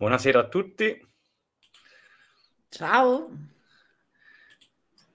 Buonasera a tutti. Ciao.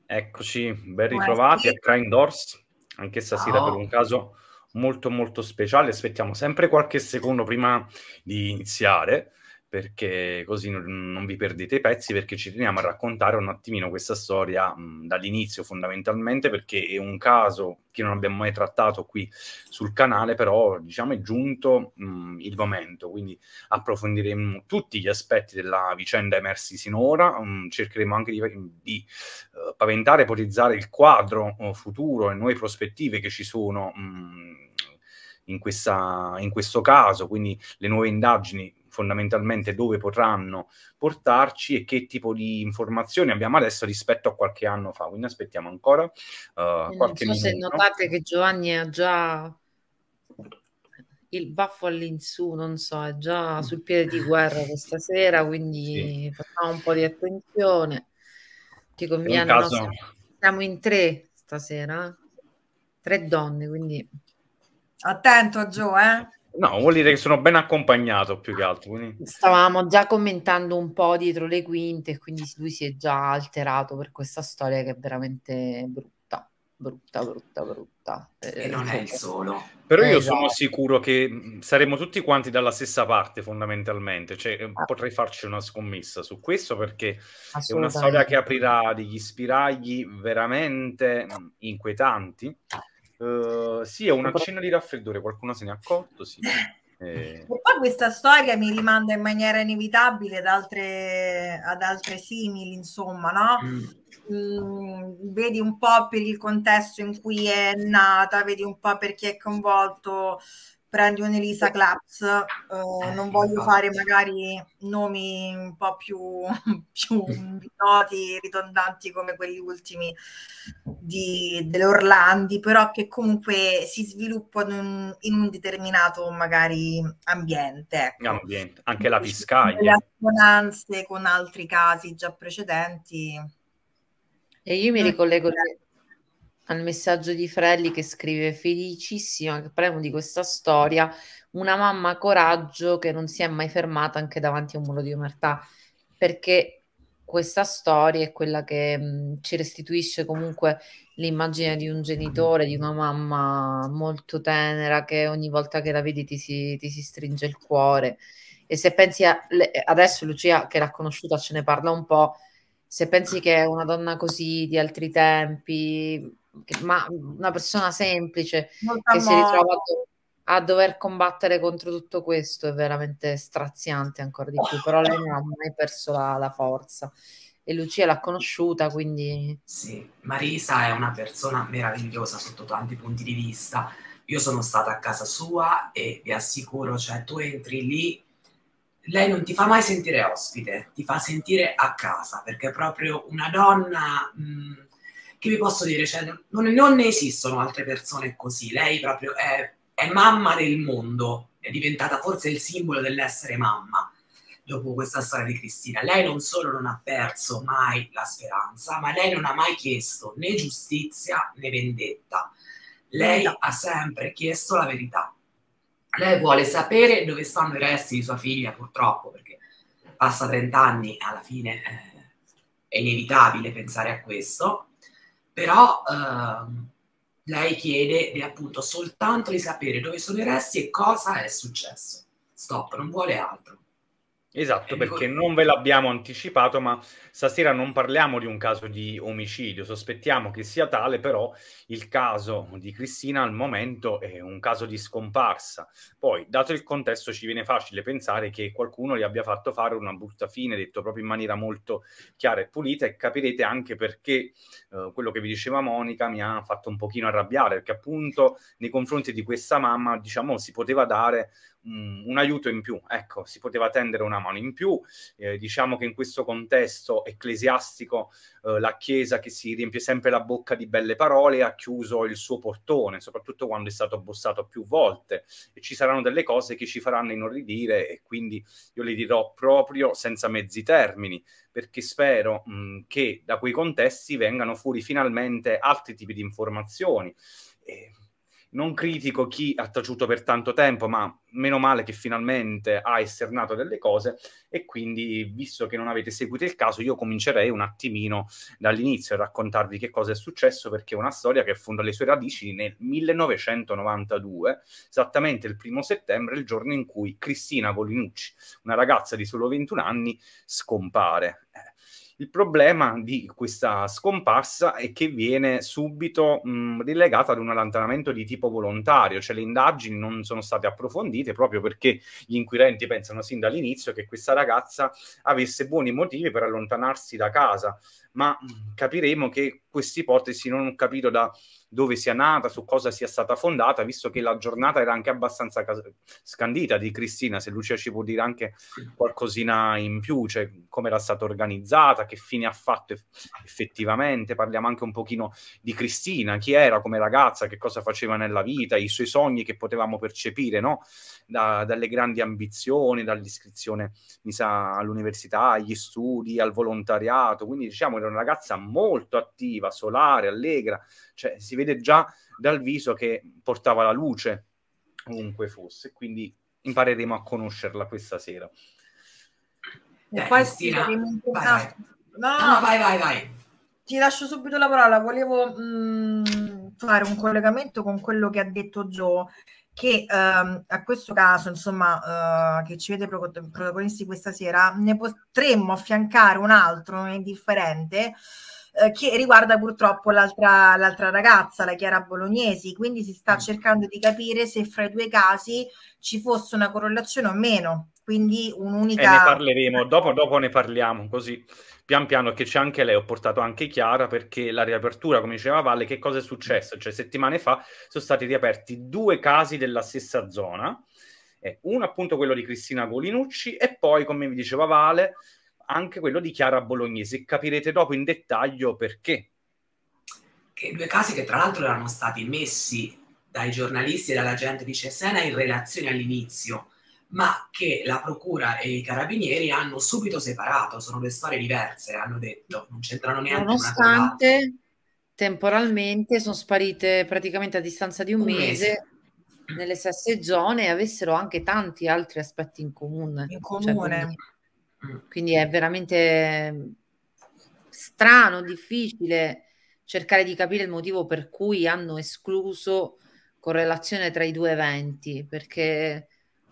Eccoci, ben ritrovati Buonasera. a Crime Doors, anche stasera Ciao. per un caso molto molto speciale. Aspettiamo sempre qualche secondo prima di iniziare perché così non, vi perdete i pezzi, perché ci teniamo a raccontare un attimino questa storia mh, dall'inizio fondamentalmente, perché è un caso che non abbiamo mai trattato qui sul canale, però diciamo è giunto mh, il momento, quindi approfondiremo tutti gli aspetti della vicenda emersi sinora, mh, cercheremo anche di, di uh, paventare, ipotizzare il quadro uh, futuro e nuove prospettive che ci sono. in, questa, in questo caso, quindi le nuove indagini fondamentalmente dove potranno portarci e che tipo di informazioni abbiamo adesso rispetto a qualche anno fa. Quindi aspettiamo ancora uh, qualche non so minuto. se notate che Giovanni ha già il baffo all'insù, non so, è già sul piede di guerra questa sera, quindi sì. facciamo un po' di attenzione. Ti conviene, caso... siamo in tre stasera, eh? tre donne, quindi... Attento Gio, eh? No, vuol dire che sono ben accompagnato più che altro. Quindi... Stavamo già commentando un po' dietro le quinte, quindi lui si è già alterato per questa storia che è veramente brutta, brutta, brutta, brutta. E eh, non è il solo. Però io esatto. sono sicuro che mm, saremo tutti quanti dalla stessa parte fondamentalmente, cioè eh, ah. potrei farci una scommessa su questo perché è una storia che aprirà degli spiragli veramente mm, inquietanti. Ah Ehm, sì, è un accenno di raffreddore, qualcuno se ne è accorto, sì. Eh. E... poi questa storia mi rimanda in maniera inevitabile ad altre, ad altre simili, insomma, no? Mm. Mm, vedi un po' per il contesto in cui è nata, vedi un po' per chi è coinvolto prendi un'Elisa Claps, eh, eh non voglio fare magari nomi un po' più, più noti, ridondanti come quelli ultimi di, dell'Orlandi, però che comunque si sviluppano in, in un determinato magari ambiente. Ecco. ambiente. Anche la Piscaglia. Le assonanze con altri casi già precedenti. E io mi mm. ricollego al messaggio di Frelli che scrive felicissima che parliamo di questa storia, una mamma coraggio che non si è mai fermata anche davanti a un muro di omertà, perché questa storia è quella che mh, mm, ci restituisce comunque l'immagine di un genitore, di una mamma molto tenera che ogni volta che la vedi ti si, ti si stringe il cuore. E se pensi a, le, adesso Lucia che l'ha conosciuta ce ne parla un po', se pensi che è una donna così di altri tempi, ma una persona semplice Molto che amore. si ritrova a, dover combattere contro tutto questo è veramente straziante ancora di più, però lei non ha mai perso la, la forza e Lucia l'ha conosciuta, quindi... Sì, Marisa è una persona meravigliosa sotto tanti punti di vista. Io sono stata a casa sua e vi assicuro, cioè tu entri lì, lei non ti fa mai sentire ospite, ti fa sentire a casa, perché è proprio una donna... Mh, che vi posso dire, cioè, non, non, ne esistono altre persone così. Lei proprio è, è, mamma del mondo, è diventata forse il simbolo dell'essere mamma dopo questa storia di Cristina. Lei non solo non ha perso mai la speranza, ma lei non ha mai chiesto né giustizia né vendetta. Lei ha sempre chiesto la verità. Lei vuole sapere dove stanno i resti di sua figlia, purtroppo, perché passa 30 anni, e alla fine eh, è inevitabile pensare a questo però ehm, lei chiede appunto soltanto di sapere dove sono i resti e cosa è successo. Stop, non vuole altro. Esatto, perché non ve l'abbiamo anticipato, ma stasera non parliamo di un caso di omicidio, sospettiamo che sia tale, però il caso di Cristina al momento è un caso di scomparsa. Poi, dato il contesto, ci viene facile pensare che qualcuno gli abbia fatto fare una brutta fine, detto proprio in maniera molto chiara e pulita, e capirete anche perché eh, quello che vi diceva Monica mi ha fatto un pochino arrabbiare, perché appunto nei confronti di questa mamma, diciamo, si poteva dare un aiuto in più, ecco, si poteva tendere una mano in più, eh, diciamo che in questo contesto ecclesiastico eh, la Chiesa che si riempie sempre la bocca di belle parole ha chiuso il suo portone, soprattutto quando è stato abbossato più volte e ci saranno delle cose che ci faranno inorridire e quindi io le dirò proprio senza mezzi termini, perché spero mh, che da quei contesti vengano fuori finalmente altri tipi di informazioni. E non critico chi ha taciuto per tanto tempo, ma meno male che finalmente ha esternato delle cose e quindi, visto che non avete seguito il caso, io comincerei un attimino dall'inizio a raccontarvi che cosa è successo, perché è una storia che affonda le sue radici nel 1992, esattamente il primo settembre, il giorno in cui Cristina Golinucci, una ragazza di solo 21 anni, scompare. Eh il problema di questa scomparsa è che viene subito mh, rilegata ad un allontanamento di tipo volontario, cioè le indagini non sono state approfondite proprio perché gli inquirenti pensano sin dall'inizio che questa ragazza avesse buoni motivi per allontanarsi da casa ma mm, capiremo che questa ipotesi non ho capito da dove sia nata, su cosa sia stata fondata, visto che la giornata era anche abbastanza cas- scandita di Cristina, se Lucia ci può dire anche qualcosina in più, cioè come era stata organizzata, che fine ha fatto eff- effettivamente, parliamo anche un pochino di Cristina, chi era come ragazza, che cosa faceva nella vita, i suoi sogni che potevamo percepire, no? Da- dalle grandi ambizioni, dall'iscrizione, mi sa, all'università, agli studi, al volontariato, quindi diciamo era una ragazza molto attiva, solare, allegra, cioè si vede già dal viso che portava la luce ovunque fosse, quindi impareremo a conoscerla questa sera. Dai, Cristina, vai, vai. No, no, no, vai, vai, vai. Ti lascio subito la parola, volevo mh, mm, fare un collegamento con quello che ha detto Joe che ehm, a questo caso, insomma, eh, che ci vede protagonisti questa sera, ne potremmo affiancare un altro, non è differente, eh, che riguarda purtroppo l'altra, l'altra ragazza, la Chiara Bolognesi, quindi si sta mm. cercando di capire se fra i due casi ci fosse una correlazione o meno quindi un'unica... E ne parleremo, dopo, dopo ne parliamo così pian piano che c'è anche lei, ho portato anche Chiara perché la riapertura, come diceva Valle, che cosa è successo? Cioè settimane fa sono stati riaperti due casi della stessa zona, eh, uno appunto quello di Cristina Golinucci e poi, come vi diceva Vale, anche quello di Chiara Bolognese. Capirete dopo in dettaglio perché. Che due casi che tra l'altro erano stati messi dai giornalisti e dalla gente di Cesena in relazione all'inizio ma che la procura e i carabinieri hanno subito separato, sono due storie diverse, hanno detto, non c'entrano neanche Nonostante una temporalmente sono sparite praticamente a distanza di un, un mese, mese nelle stesse zone e avessero anche tanti altri aspetti in comune. In comune. Cioè, quindi, mm. quindi, è veramente strano, difficile cercare di capire il motivo per cui hanno escluso correlazione tra i due eventi, perché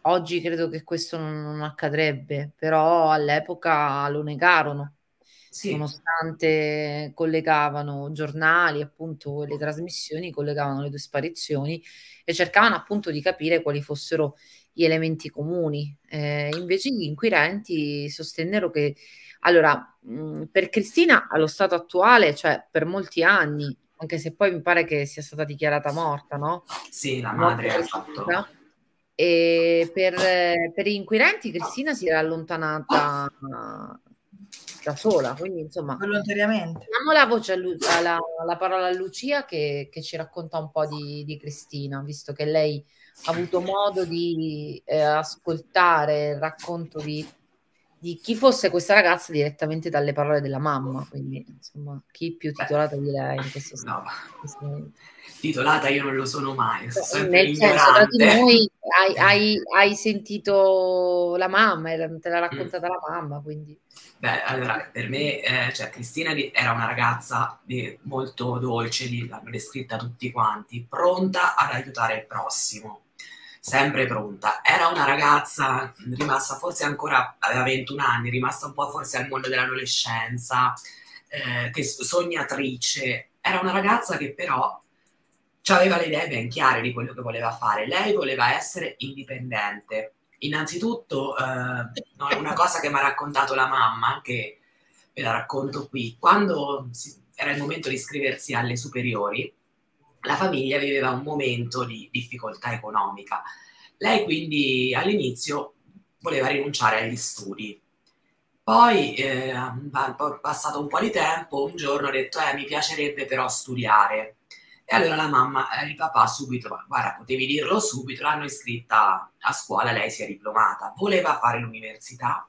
Oggi credo che questo non, accadrebbe, però all'epoca lo negarono, sì. nonostante collegavano giornali, appunto le trasmissioni, collegavano le due sparizioni e cercavano appunto di capire quali fossero gli elementi comuni. Eh, invece gli inquirenti sostennero che, allora, mh, per Cristina allo stato attuale, cioè per molti anni, anche se poi mi pare che sia stata dichiarata morta, no? Sì, la madre morta ha fatto... E per, per gli inquirenti Cristina si era allontanata da sola, quindi insomma... Volontariamente. Diamo la, voce a Lu- alla, parola a Lucia che, che, ci racconta un po' di, di, Cristina, visto che lei ha avuto modo di eh, ascoltare il racconto di di chi fosse questa ragazza direttamente dalle parole della mamma, quindi insomma chi più titolata Beh, di lei in questo senso. No. Titolata io non lo sono mai, sono sempre Nel senso, di noi hai, eh. hai, hai, sentito la mamma, te l'ha mm. raccontata mm. la mamma, quindi... Beh, allora, per me, eh, cioè, Cristina era una ragazza molto dolce, l'hanno descritta tutti quanti, pronta ad aiutare il prossimo sempre pronta. Era una ragazza rimasta forse ancora, aveva 21 anni, rimasta un po' forse al mondo dell'adolescenza, eh, che sognatrice. Era una ragazza che però aveva le idee ben chiare di quello che voleva fare. Lei voleva essere indipendente. Innanzitutto, eh, una cosa che mi ha raccontato la mamma, che ve la racconto qui, quando si, era il momento di iscriversi alle superiori, la famiglia viveva un momento di difficoltà economica. Lei quindi all'inizio voleva rinunciare agli studi. Poi, eh, passato un po' di tempo, un giorno ha detto, eh, mi piacerebbe però studiare. E allora la mamma e eh, il papà subito, guarda, potevi dirlo subito, l'hanno iscritta a scuola, lei si è diplomata, voleva fare l'università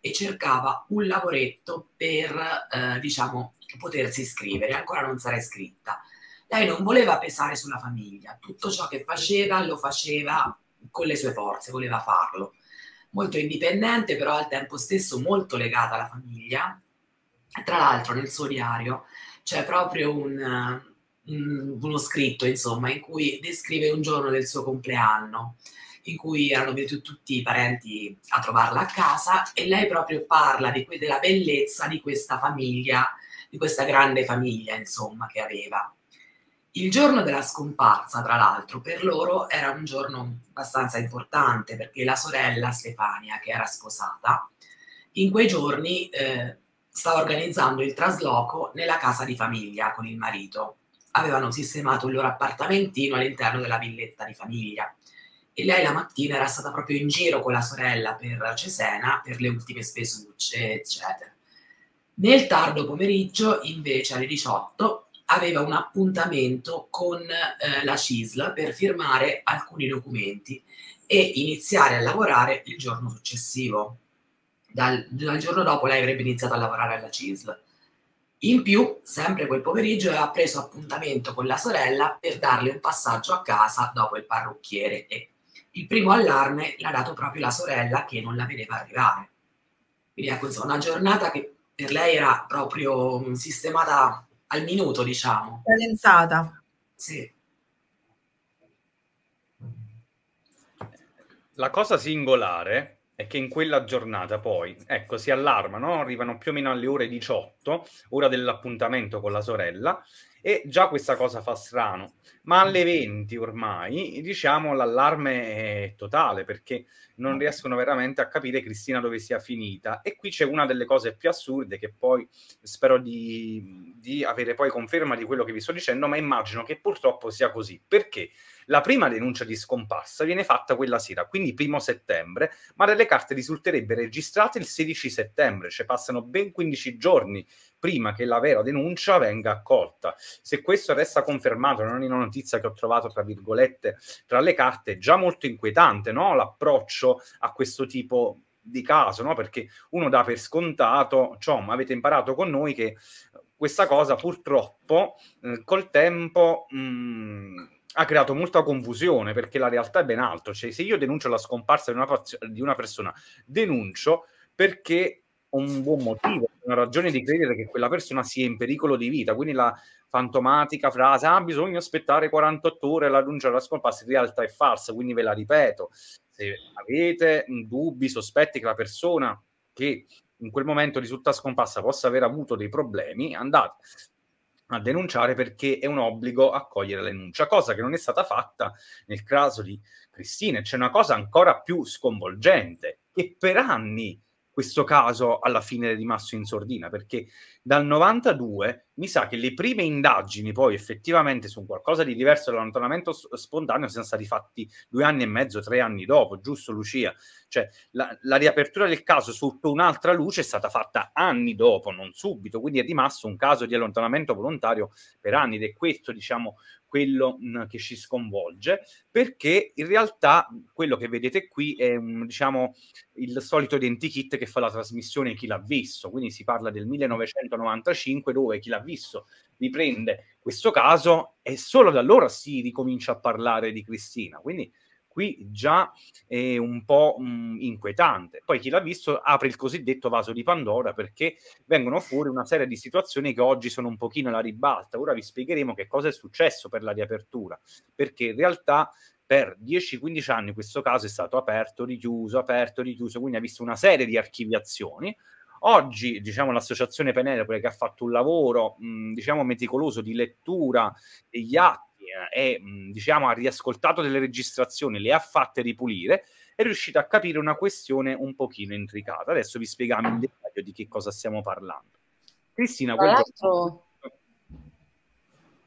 e cercava un lavoretto per, eh, diciamo, potersi iscrivere, ancora non sarà iscritta. Lei non voleva pesare sulla famiglia, tutto ciò che faceva lo faceva con le sue forze, voleva farlo. Molto indipendente, però al tempo stesso molto legata alla famiglia. Tra l'altro nel suo diario c'è proprio un, un, mm, uno scritto, insomma, in cui descrive un giorno del suo compleanno in cui erano venuti tutti i parenti a trovarla a casa e lei proprio parla que- della bellezza di questa famiglia, di questa grande famiglia, insomma, che aveva. Il giorno della scomparsa, tra l'altro, per loro era un giorno abbastanza importante perché la sorella Stefania, che era sposata, in quei giorni eh, stava organizzando il trasloco nella casa di famiglia con il marito. Avevano sistemato il loro appartamentino all'interno della villetta di famiglia e lei la mattina era stata proprio in giro con la sorella per Cesena per le ultime spesucce, eccetera. Nel tardo pomeriggio, invece, alle 18, aveva un appuntamento con eh, la CISLA per firmare alcuni documenti e iniziare a lavorare il giorno successivo. Dal, dal giorno dopo lei avrebbe iniziato a lavorare alla CISL. In più, sempre quel pomeriggio aveva preso appuntamento con la sorella per darle un passaggio a casa dopo il parrucchiere e il primo allarme l'ha dato proprio la sorella che non la vedeva arrivare. Quindi ecco, insomma, una giornata che per lei era proprio mm, sistemata al minuto, diciamo. Cadenzata. Sì. La cosa singolare è che in quella giornata poi, ecco, si allarmano, arrivano più o meno alle ore 18, ora dell'appuntamento con la sorella, e già questa cosa fa strano, ma mm. alle 20 ormai diciamo l'allarme è totale perché non mm. riescono veramente a capire Cristina dove sia finita. E qui c'è una delle cose più assurde che poi spero di, di avere poi conferma di quello che vi sto dicendo, ma immagino che purtroppo sia così. Perché? La prima denuncia di scomparsa viene fatta quella sera, quindi primo settembre, ma delle carte risulterebbe registrate il 16 settembre, cioè passano ben 15 giorni prima che la vera denuncia venga accolta. Se questo resta confermato, non è una notizia che ho trovato tra virgolette tra le carte, è già molto inquietante no? l'approccio a questo tipo di caso, no? perché uno dà per scontato, ciò, ma avete imparato con noi che questa cosa purtroppo eh, col tempo... Mh, mm, ha creato molta confusione perché la realtà è ben altro. Cioè, se io denuncio la scomparsa di una, di una persona, denuncio perché ho un buon motivo, una ragione di credere che quella persona sia in pericolo di vita. Quindi la fantomatica frase, ah, bisogna aspettare 48 ore la denuncia della scomparsa, in realtà è falsa, quindi ve la ripeto. Se avete dubbi, sospetti che la persona che in quel momento risulta scomparsa possa aver avuto dei problemi, andate a denunciare perché è un obbligo accogliere la denuncia, cosa che non è stata fatta nel caso di Cristina. C'è una cosa ancora più sconvolgente, che per anni questo caso alla fine è rimasto in sordina, perché dal 92 mi sa che le prime indagini poi effettivamente su qualcosa di diverso dall'allontanamento spontaneo siano stati fatti due anni e mezzo, tre anni dopo, giusto Lucia? Cioè la, la riapertura del caso sotto un'altra luce è stata fatta anni dopo, non subito, quindi è rimasto un caso di allontanamento volontario per anni ed è questo diciamo quello che ci sconvolge, perché in realtà quello che vedete qui è un, diciamo, il solito identikit che fa la trasmissione Chi l'ha visto, quindi si parla del 1995 dove Chi l'ha visto, riprende questo caso e solo da allora si ricomincia a parlare di Cristina. Quindi qui già è un po' mh, mm, inquietante. Poi chi l'ha visto apre il cosiddetto vaso di Pandora perché vengono fuori una serie di situazioni che oggi sono un pochino alla ribalta. Ora vi spiegheremo che cosa è successo per la riapertura, perché in realtà per 10-15 anni questo caso è stato aperto, richiuso, aperto, richiuso, quindi ha visto una serie di archiviazioni Oggi, diciamo, l'associazione Penelope che ha fatto un lavoro, mh, diciamo, meticoloso di lettura degli atti eh, e, mh, diciamo, ha riascoltato delle registrazioni, le ha fatte ripulire, è riuscita a capire una questione un pochino intricata. Adesso vi spieghiamo in dettaglio di che cosa stiamo parlando. Cristina, Tra quel...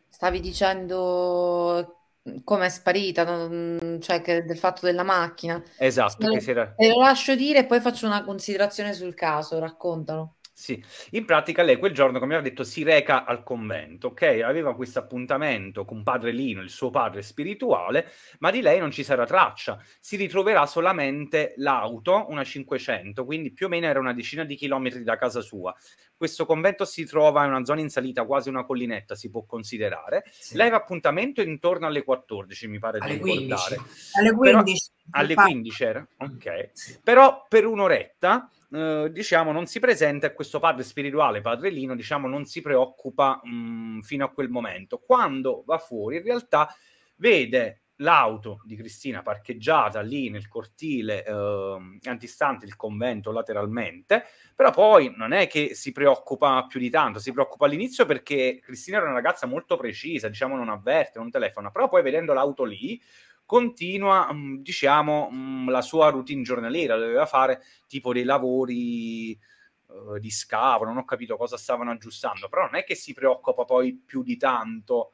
stavi dicendo come è sparita, mm, cioè che, del fatto della macchina. Esatto. Te, lo, era... te lo lascio dire e poi faccio una considerazione sul caso, raccontalo. Sì, in pratica lei quel giorno, come aveva detto, si reca al convento, ok? Aveva questo appuntamento con padre Lino, il suo padre spirituale, ma di lei non ci sarà traccia. Si ritroverà solamente l'auto, una 500, quindi più o meno era una decina di chilometri da casa sua. Questo convento si trova in una zona in salita, quasi una collinetta, si può considerare. Sì. Lei aveva appuntamento intorno alle 14, mi pare alle di ricordare. 15. Alle 15. Però, alle 15 era? Ok. Sì. Però per un'oretta eh, diciamo, non si presenta e questo padre spirituale, padre Lino, diciamo, non si preoccupa mh, mm, fino a quel momento. Quando va fuori, in realtà vede l'auto di Cristina parcheggiata lì nel cortile eh, antistante il convento lateralmente, però poi non è che si preoccupa più di tanto, si preoccupa all'inizio perché Cristina era una ragazza molto precisa, diciamo non avverte, non telefona, però poi vedendo l'auto lì continua, mm, diciamo, mm, la sua routine giornaliera, doveva fare tipo dei lavori eh, di scavo, non ho capito cosa stavano aggiustando, però non è che si preoccupa poi più di tanto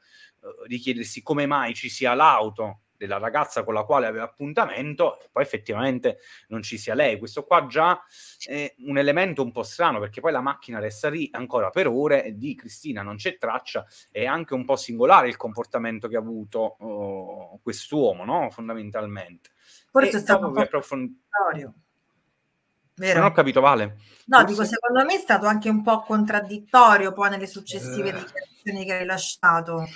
eh, di chiedersi come mai ci sia l'auto della ragazza con la quale aveva appuntamento e poi effettivamente non ci sia lei. Questo qua già è un elemento un po' strano perché poi la macchina resta lì ancora per ore e di Cristina non c'è traccia, è anche un po' singolare il comportamento che ha avuto oh, quest'uomo, no? fondamentalmente. Forse è stato un po' approfond- Vero. Non ho capito, Vale. No, Forse... dico, secondo me è stato anche un po' contraddittorio poi nelle successive uh... dichiarazioni che hai lasciato.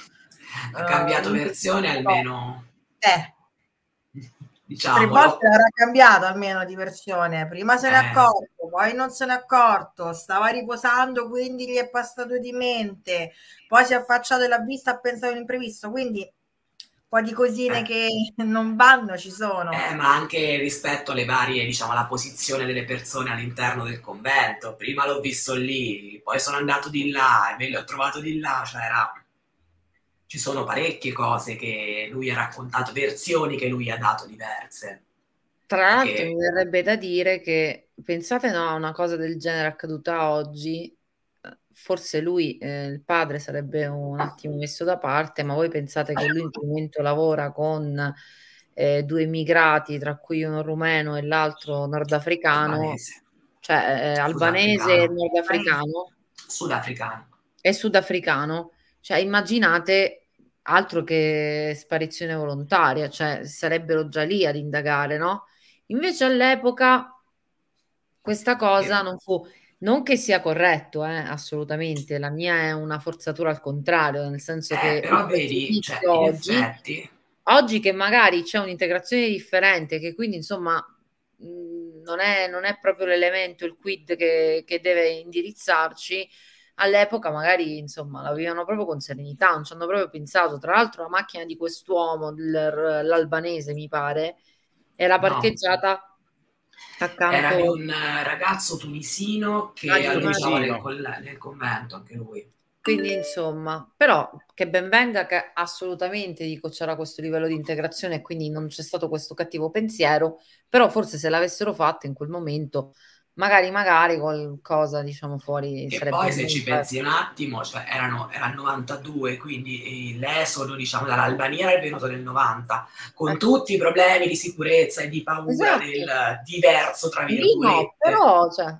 Ha cambiato uh, versione almeno. Eh. Diciamo. Tre volte l'avrà cambiato almeno di versione. Prima se ne è eh. accorto, poi non se n'è accorto, stava riposando, quindi gli è passato di mente, poi si è affacciato e l'ha vista, ha pensato all'imprevisto. Quindi un po' di cosine eh. che non vanno ci sono. Eh, ma anche rispetto alle varie, diciamo, alla posizione delle persone all'interno del convento. Prima l'ho visto lì, poi sono andato di là e me l'ho trovato di là, cioè era ci sono parecchie cose che lui ha raccontato, versioni che lui ha dato diverse. Tra l'altro, che... mi verrebbe da dire che pensate no, a una cosa del genere accaduta oggi, forse lui, eh, il padre, sarebbe un attimo messo da parte, ma voi pensate che lui in quel momento lavora con eh, due immigrati, tra cui uno rumeno e l'altro nordafricano, albanese. cioè eh, eh albanese e nordafricano. Sudafricano. E sudafricano. Cioè, immaginate altro che sparizione volontaria, cioè sarebbero già lì ad indagare, no? Invece all'epoca questa cosa non fu, non che sia corretto, eh, assolutamente, la mia è una forzatura al contrario, nel senso eh, che... Però vedi, cioè, oggi, oggi che magari c'è un'integrazione differente, che quindi insomma mm, non, è, non è, proprio l'elemento, il quid che, che deve indirizzarci, all'epoca magari insomma la vivevano proprio con serenità, non ci hanno proprio pensato. Tra l'altro la macchina di quest'uomo, l'albanese mi pare, era parcheggiata... No. Accanto... Era un ragazzo tunisino che ah, alloggiava nel, nel convento anche lui. Quindi insomma, però che ben venga che assolutamente dico c'era questo livello di integrazione e quindi non c'è stato questo cattivo pensiero, però forse se l'avessero fatto in quel momento magari magari qualcosa diciamo fuori e poi se ci pensi un attimo cioè erano, era il 92 quindi eh, l'esodo diciamo dall'Albania era venuto nel 90 con eh. tutti i problemi di sicurezza e di paura esatto. del diverso tra virgolette Lì no, però cioè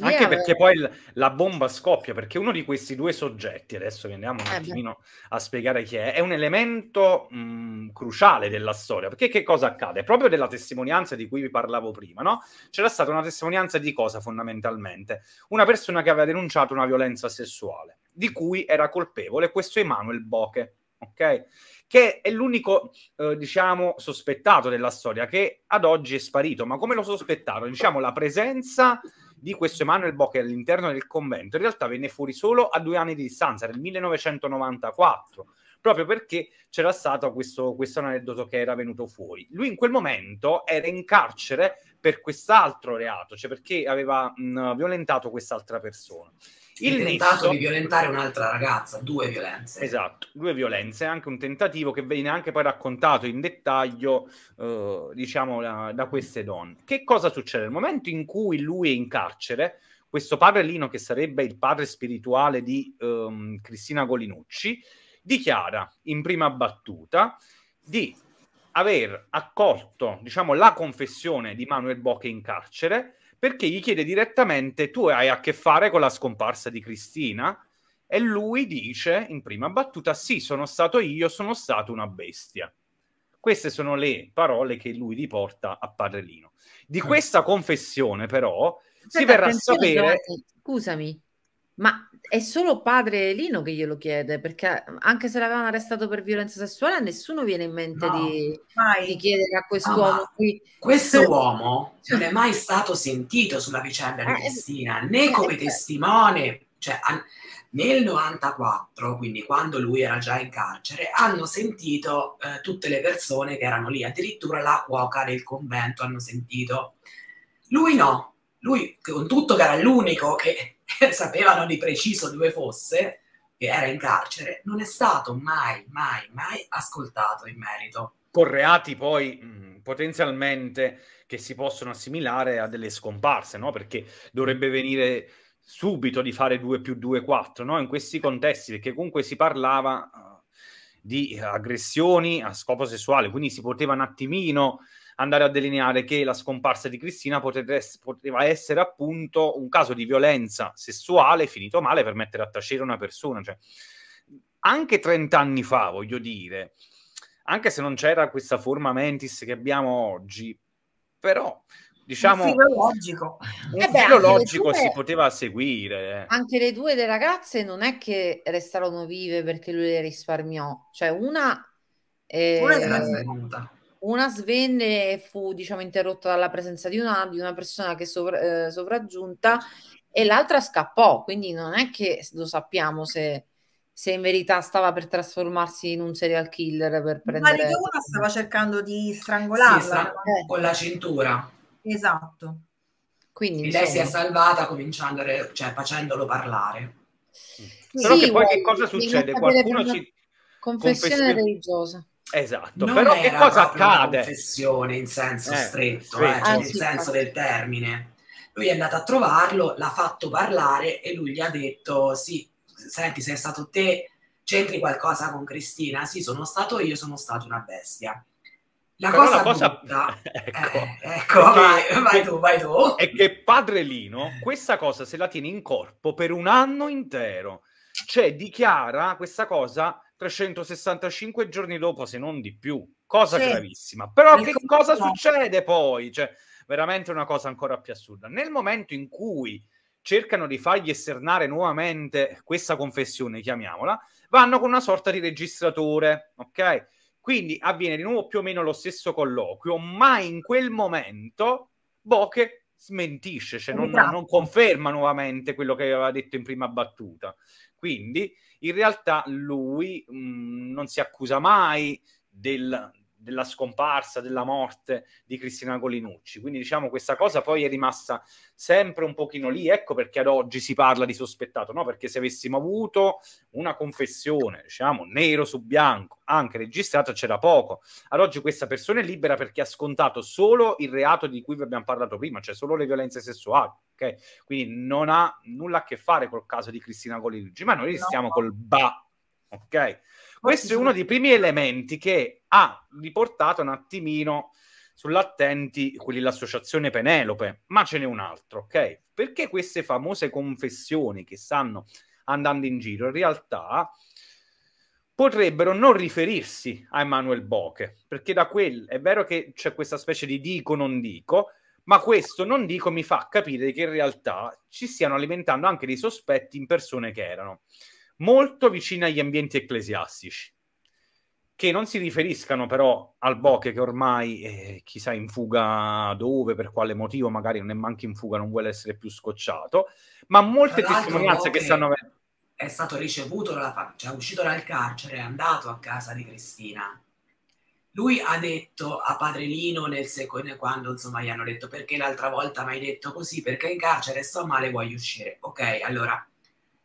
anche perché poi il, la bomba scoppia, perché uno di questi due soggetti, adesso che andiamo un eh, attimino a spiegare chi è, è un elemento mh, mhmm, cruciale della storia. Perché che cosa accade? Proprio della testimonianza di cui vi parlavo prima, no? C'era stata una testimonianza di cosa fondamentalmente? Una persona che aveva denunciato una violenza sessuale, di cui era colpevole questo Emanuel Boche, ok? che è l'unico, eh, diciamo, sospettato della storia che ad oggi è sparito. Ma come lo sospettarono? Diciamo, la presenza di questo Emanuel Bocche all'interno del convento in realtà venne fuori solo a due anni di distanza, nel 1994, proprio perché c'era stato questo, questo aneddoto che era venuto fuori. Lui in quel momento era in carcere per quest'altro reato, cioè perché aveva mh, violentato quest'altra persona. Il tentato nesso... di violentare un'altra ragazza, due violenze. Esatto, due violenze, anche un tentativo che viene anche poi raccontato in dettaglio, eh, diciamo, da, da, queste donne. Che cosa succede? Nel momento in cui lui è in carcere, questo padre padrellino, che sarebbe il padre spirituale di ehm, Cristina Golinucci, dichiara in prima battuta di aver accolto, diciamo, la confessione di Manuel Bocche in carcere perché gli chiede direttamente tu hai a che fare con la scomparsa di Cristina? E lui dice in prima battuta sì, sono stato io, sono stato una bestia. Queste sono le parole che lui riporta a Padrellino Di ah. questa confessione però Senta, si verrà a sapere... Scusami, ma è solo padre Lino che glielo chiede, perché mhmm, anche se l'avevano arrestato per violenza sessuale, a nessuno viene in mente no, di, di, chiedere a quest'uomo qui. Questo uomo non è mai stato sentito sulla vicenda di eh, Cristina, eh, né eh, come testimone, cioè a, nel 94, quindi quando lui era già in carcere, hanno sentito eh, tutte le persone che erano lì, addirittura la cuoca del convento hanno sentito. Lui no, lui con tutto che era l'unico che sapevano di preciso dove fosse, che era in carcere, non è stato mai, mai, mai ascoltato in merito. Con reati poi potenzialmente che si possono assimilare a delle scomparse, no? Perché dovrebbe venire subito di fare 2 più 2, 4, no? In questi contesti, perché comunque si parlava eh, di aggressioni a scopo sessuale, quindi si poteva un attimino andare a delineare che la scomparsa di Cristina poteva essere appunto un caso di violenza sessuale finito male per mettere a tacere una persona. Cioè, anche 30 anni fa, voglio dire, anche se non c'era questa forma mentis che abbiamo oggi, però diciamo un filologico, un eh beh, filologico due, si poteva seguire. Eh. Anche le due le ragazze non è che restarono vive perché lui le risparmiò, cioè una, eh, una una svenne e fu diciamo, interrotta dalla presenza di una, di una persona che sovra, eh, sovraggiunta e l'altra scappò, quindi non è che lo sappiamo se, se, in verità stava per trasformarsi in un serial killer per prendere... Ma una stava cercando di strangolarla. Sì, sta, eh. Con la cintura. Esatto. Quindi, e lei insomma... si è salvata cominciando, cioè, facendolo parlare. Sì, Però che poi che cosa succede? Qualcuno ci... Confessione, confessione religiosa. Esatto, non però che cosa accade? Una confessione in senso eh, stretto, sì. eh, cioè ah, nel senso del termine. Lui è andato a trovarlo, l'ha fatto parlare e lui gli ha detto: Sì, senti, sei stato te, c'entri qualcosa con Cristina? Sì, sono stato io, sono stato una bestia. La però cosa, la cosa... Brutta, ecco, eh, ecco che, vai, vai tu, vai tu. È che padre Lino questa cosa se la tiene in corpo per un anno intero, cioè dichiara questa cosa 365 giorni dopo, se non di più. Cosa sì. gravissima. Però che cosa succede poi? Cioè, veramente una cosa ancora più assurda. Nel momento in cui cercano di fargli esternare nuovamente questa confessione, chiamiamola, vanno con una sorta di registratore, ok? Quindi avviene di nuovo più o meno lo stesso colloquio, ma in quel momento Boche smentisce, cioè non, esatto. non conferma nuovamente quello che aveva detto in prima battuta. Quindi in realtà lui mh, mm, non si accusa mai del, della scomparsa, della morte di Cristina Golinucci. Quindi diciamo questa cosa poi è rimasta sempre un pochino lì, ecco perché ad oggi si parla di sospettato, no? Perché se avessimo avuto una confessione, diciamo, nero su bianco, anche registrata, c'era poco. Ad oggi questa persona è libera perché ha scontato solo il reato di cui vi abbiamo parlato prima, cioè solo le violenze sessuali, ok? Quindi non ha nulla a che fare col caso di Cristina Golinucci, ma noi no. stiamo col ba, ok? Questo è uno dei primi elementi che ha riportato un attimino sull'attenti quelli dell'associazione Penelope, ma ce n'è un altro, ok? Perché queste famose confessioni che stanno andando in giro in realtà potrebbero non riferirsi a Emanuele Boche, perché da quel è vero che c'è questa specie di dico non dico, ma questo non dico mi fa capire che in realtà ci stiano alimentando anche dei sospetti in persone che erano molto vicine agli ambienti ecclesiastici che non si riferiscano però al Bocche che ormai eh, chissà in fuga dove, per quale motivo, magari non è manco in fuga, non vuole essere più scocciato, ma molte testimonianze che stanno... È stato ricevuto, dalla, cioè è uscito dal carcere, è andato a casa di Cristina. Lui ha detto a padre Padrelino nel secondo, quando insomma gli hanno detto perché l'altra volta mi hai detto così, perché in carcere sto male, vuoi uscire. Ok, allora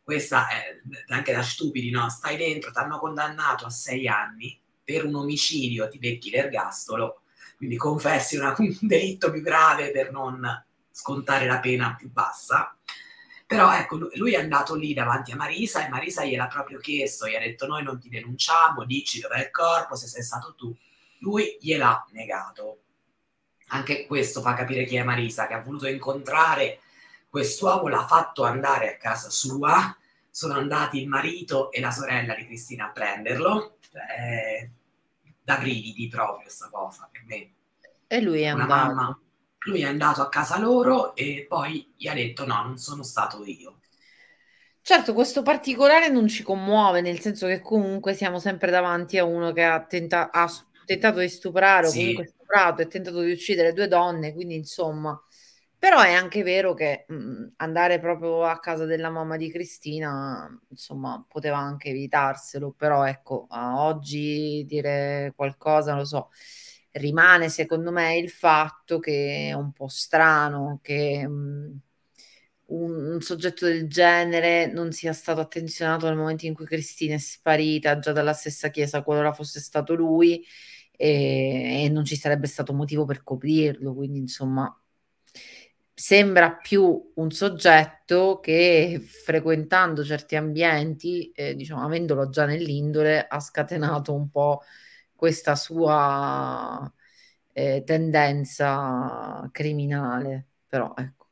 questa è anche da stupidi, no? Stai dentro, ti hanno condannato a sei anni per un omicidio, ti becchi l'ergastolo, quindi confessi una, un delitto più grave per non scontare la pena più bassa. Però ecco, lui è andato lì davanti a Marisa e Marisa gliel'ha proprio chiesto, gli ha detto noi non ti denunciamo, dici dov'è il corpo, se sei stato tu. Lui gliel'ha negato. Anche questo fa capire chi è Marisa, che ha voluto incontrare quest'uomo, l'ha fatto andare a casa sua sono andati il marito e la sorella di Cristina a prenderlo. Eh, da brividi proprio questa cosa per me. E lui è Una andato. Mamma. Lui è andato a casa loro e poi gli ha detto no, non sono stato io. Certo, questo particolare non ci commuove, nel senso che comunque siamo sempre davanti a uno che ha, tenta- ha tentato di stuprare o comunque stuprato e tentato di uccidere due donne, quindi insomma però è anche vero che mh, mhmm, andare proprio a casa della mamma di Cristina, insomma, poteva anche evitarselo, però ecco, a oggi dire qualcosa, lo so, rimane secondo me il fatto che è un po' strano che mh, mhmm, un, un, soggetto del genere non sia stato attenzionato nel momento in cui Cristina è sparita già dalla stessa chiesa, qualora fosse stato lui, e, e non ci sarebbe stato motivo per coprirlo, quindi insomma sembra più un soggetto che frequentando certi ambienti, eh, diciamo, avendolo già nell'indole, ha scatenato un po' questa sua eh, tendenza criminale. Però ecco,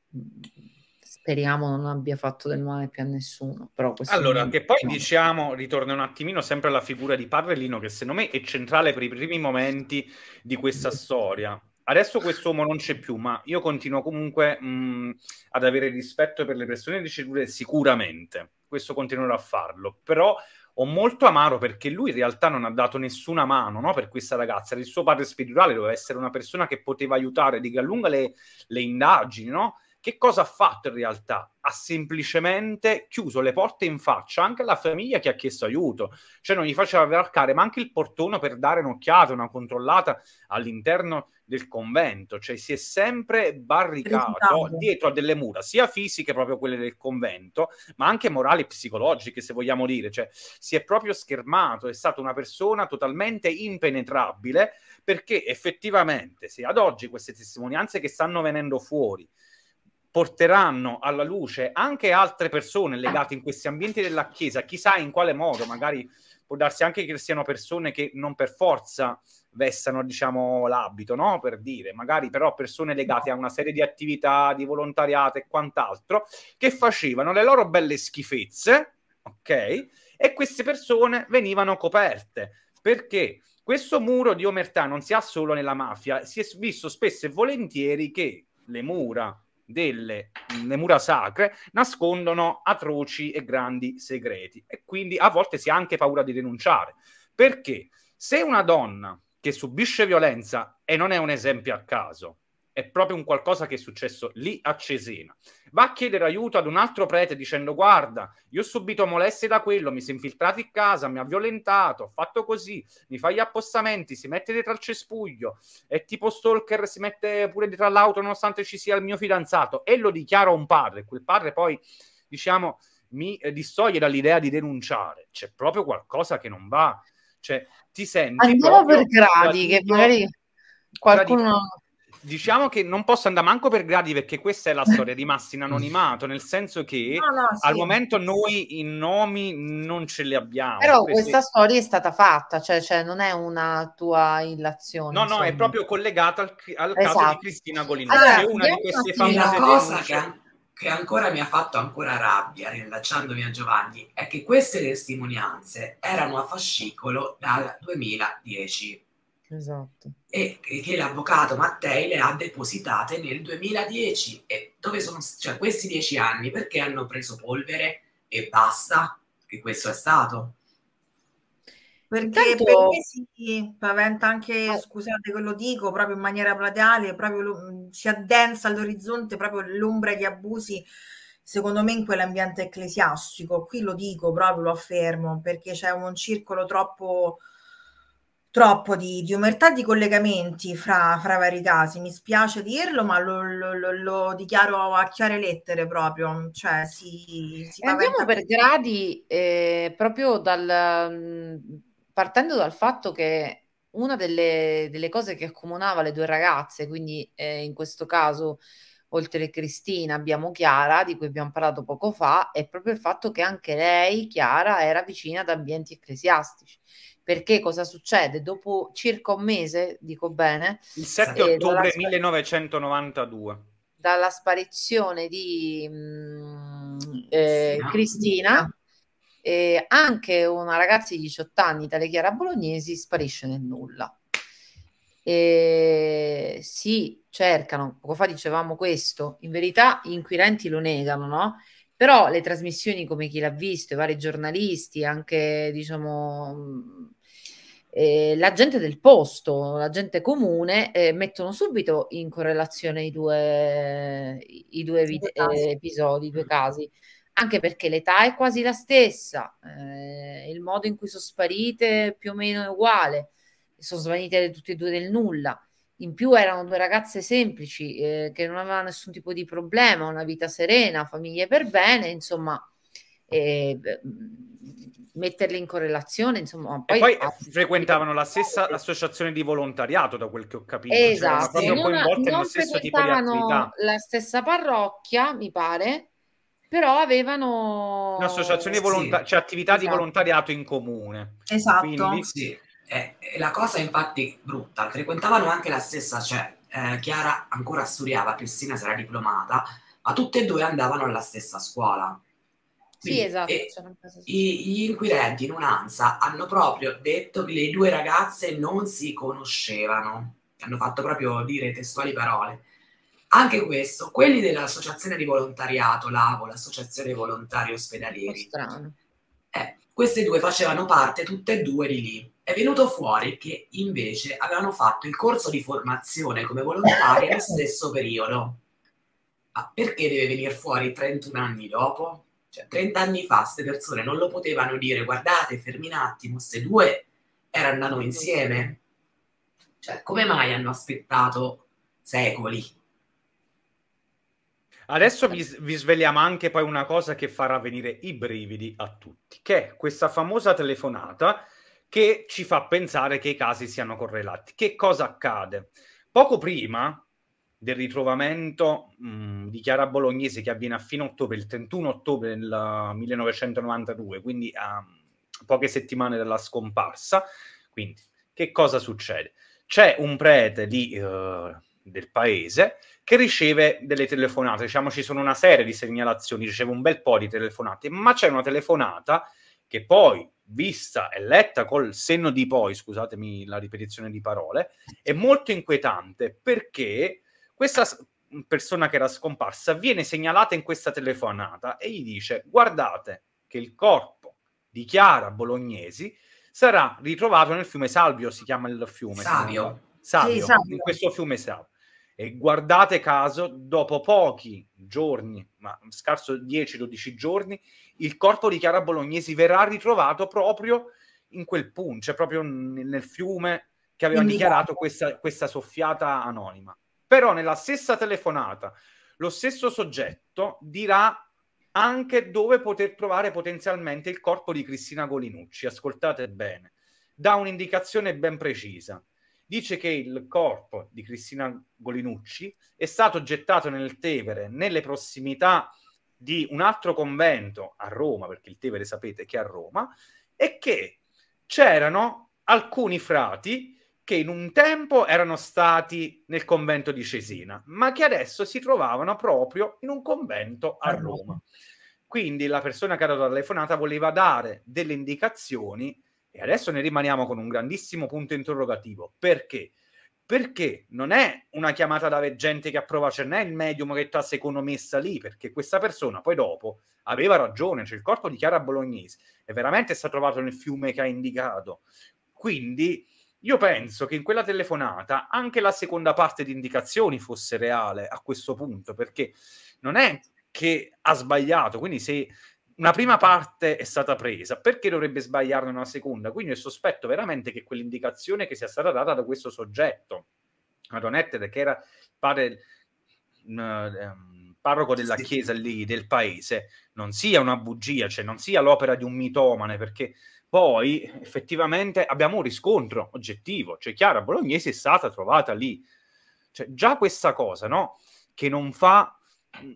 speriamo non abbia fatto del male più a nessuno. allora, che poi no. Diciamo, diciamo, ritorna un attimino sempre alla figura di Parrellino, che secondo me è centrale per i primi momenti di questa storia Adesso questo uomo non c'è più, ma io continuo comunque mh, mm, ad avere rispetto per le persone ricevute sicuramente. Questo continuerò a farlo, però ho molto amaro perché lui in realtà non ha dato nessuna mano no, per questa ragazza. Il suo padre spirituale doveva essere una persona che poteva aiutare di gran lunga le, le indagini, no? Che cosa ha fatto in realtà? Ha semplicemente chiuso le porte in faccia anche alla famiglia che ha chiesto aiuto, cioè non gli faceva varcare, ma anche il portone per dare un'occhiata, una controllata all'interno del convento, cioè si è sempre barricato dietro a delle mura, sia fisiche, proprio quelle del convento, ma anche morali e psicologiche, se vogliamo dire, cioè si è proprio schermato, è stata una persona totalmente impenetrabile, perché effettivamente se ad oggi queste testimonianze che stanno venendo fuori, porteranno alla luce anche altre persone legate in questi ambienti della Chiesa, chissà in quale modo, magari può darsi anche che siano persone che non per forza vessano, diciamo, l'abito, no? Per dire, magari però persone legate a una serie di attività, di volontariato e quant'altro, che facevano le loro belle schifezze, ok? E queste persone venivano coperte. Perché? Questo muro di omertà non si ha solo nella mafia, si è visto spesso e volentieri che le mura delle mura sacre nascondono atroci e grandi segreti e quindi a volte si ha anche paura di denunciare. Perché se una donna che subisce violenza, e non è un esempio a caso, è proprio un qualcosa che è successo lì a Cesena. Va a chiedere aiuto ad un altro prete dicendo guarda, io ho subito molestie da quello, mi si è infiltrato in casa, mi ha violentato, ha fatto così, mi fa gli appostamenti, si mette dietro al cespuglio, è tipo stalker, si mette pure dietro all'auto nonostante ci sia il mio fidanzato e lo dichiaro a un padre. Quel padre poi, diciamo, mi eh, distoglie dall'idea di denunciare. C'è proprio qualcosa che non va. Cioè, ti senti... Andiamo per gradi, che magari qualcuno... Tradito Diciamo che non posso andare manco per gradi perché questa è la storia di Massi in anonimato, nel senso che no, no, sì. al momento noi i nomi non ce li abbiamo. Però perché... questa storia è stata fatta, cioè, cioè, non è una tua illazione. No, insomma. no, è proprio collegata al, al esatto. caso di esatto. Cristina Golino, allora, è una di queste famose cosa che, che ancora mi ha fatto ancora rabbia, rilacciandomi a Giovanni, è che queste testimonianze erano a fascicolo dal 2010 Esatto. E che l'avvocato Mattei le ha depositate nel 2010. E dove sono cioè, questi dieci anni? Perché hanno preso polvere e basta? Che questo è stato. Perché, Intanto... perché si paventa anche, ah. scusate che lo dico, proprio in maniera plateale, proprio lo, mm, si addensa all'orizzonte proprio l'ombra di abusi, secondo me, in quell'ambiente ecclesiastico. Qui lo dico proprio, lo affermo, perché c'è un circolo troppo troppo di, di omertà di collegamenti fra, fra, vari casi, mi spiace dirlo, ma lo, lo, lo dichiaro a chiare lettere proprio. Cioè, si, si andiamo per gradi, eh, proprio dal, mm, partendo dal fatto che una delle, delle, cose che accomunava le due ragazze, quindi eh, in questo caso oltre a Cristina abbiamo Chiara, di cui abbiamo parlato poco fa, è proprio il fatto che anche lei, Chiara, era vicina ad ambienti ecclesiastici perché cosa succede? Dopo circa un mese, dico bene, il 7 eh, ottobre dalla 1992, dalla sparizione di mh, mm, eh, Cristina, eh, anche una ragazza di 18 anni, tale Chiara Bolognesi, sparisce nel nulla. Eh, si cercano, poco fa dicevamo questo, in verità gli inquirenti lo negano, no? Però le trasmissioni come chi l'ha visto, i vari giornalisti, anche diciamo mm, eh, la gente del posto, la gente comune, eh, mettono subito in correlazione i due, i due, i eh, episodi, i due casi, anche perché l'età è quasi la stessa, eh, il modo in cui sono sparite più o meno è uguale, sono svanite tutte e due del nulla. In più erano due ragazze semplici eh, che non avevano nessun tipo di problema, una vita serena, famiglie per bene, insomma, eh, metterli in correlazione, insomma. Poi, poi ah, frequentavano la stessa associazione di volontariato, da quel che ho capito. Cioè, esatto, cioè, non, non frequentavano la stessa parrocchia, mi pare, però avevano... Un'associazione volontaria, sì. cioè attività esatto. di volontariato in comune. Esatto. Quindi... Sì. Eh, la cosa infatti brutta, frequentavano anche la stessa, cioè eh, Chiara ancora studiava, Cristina sarà diplomata, ma tutte e due andavano alla stessa scuola. Quindi, sì, esatto. Eh, caso, sì. gli inquirenti in un'ansa hanno proprio detto che le due ragazze non si conoscevano, hanno fatto proprio dire testuali parole. Anche questo, quelli dell'associazione di volontariato, l'AVO, l'associazione volontari ospedalieri, oh, Eh, queste due facevano parte tutte e due di lì. È venuto fuori che invece avevano fatto il corso di formazione come volontari nello stesso periodo. Ma perché deve venire fuori 31 anni dopo? Cioè, 30 anni fa queste persone non lo potevano dire, guardate, fermi un attimo, queste due erano insieme. Cioè, come mai hanno aspettato secoli? Adesso vi, vi, sveliamo anche poi una cosa che farà venire i brividi a tutti, che è questa famosa telefonata che ci fa pensare che i casi siano correlati. Che cosa accade? Poco prima del ritrovamento mh, mm, di Chiara Bolognese che avviene a fine ottobre, il 31 ottobre del 1992, quindi a mm, poche settimane dalla scomparsa. Quindi, che cosa succede? C'è un prete di, uh, eh, del paese che riceve delle telefonate, diciamo ci sono una serie di segnalazioni, riceve un bel po' di telefonate, ma c'è una telefonata che poi vista e letta col senno di poi, scusatemi la ripetizione di parole, è molto inquietante perché questa persona che era scomparsa viene segnalata in questa telefonata e gli dice guardate che il corpo di Chiara Bolognesi sarà ritrovato nel fiume Salvio, si chiama il fiume. Salvio, Savio, sì, Savio. in questo fiume Salvio. E guardate caso, dopo pochi giorni, ma scarso 10-12 giorni, il corpo di Chiara Bolognesi verrà ritrovato proprio in quel punto, cioè proprio nel fiume che aveva Indicato. dichiarato questa, questa soffiata anonima. Però nella stessa telefonata lo stesso soggetto dirà anche dove poter trovare potenzialmente il corpo di Cristina Golinucci. Ascoltate bene, dà un'indicazione ben precisa. Dice che il corpo di Cristina Golinucci è stato gettato nel Tevere nelle prossimità di un altro convento a Roma, perché il Tevere sapete che è a Roma, e che c'erano alcuni frati che in un tempo erano stati nel convento di Cesena, ma che adesso si trovavano proprio in un convento a Roma. Quindi la persona che ha dato la telefonata voleva dare delle indicazioni e adesso ne rimaniamo con un grandissimo punto interrogativo. Perché? Perché non è una chiamata da veggente che approva, cioè non è il medium che ti ha secondo sta lì, perché questa persona poi dopo aveva ragione, cioè il corpo di Chiara Bolognese è veramente stato trovato nel fiume che ha indicato. Quindi io penso che in quella telefonata anche la seconda parte di indicazioni fosse reale a questo punto, perché non è che ha sbagliato, quindi se una prima parte è stata presa, perché dovrebbe sbagliarne una seconda? Quindi io sospetto veramente che quell'indicazione che sia stata data da questo soggetto, Adonette, che era padre, mm, ehm, parroco della chiesa lì del paese, non sia una bugia, cioè non sia l'opera di un mitomane, perché poi effettivamente abbiamo un riscontro oggettivo, cioè Chiara Bolognesi è stata trovata lì. Cioè, già questa cosa, no? Che non fa mm,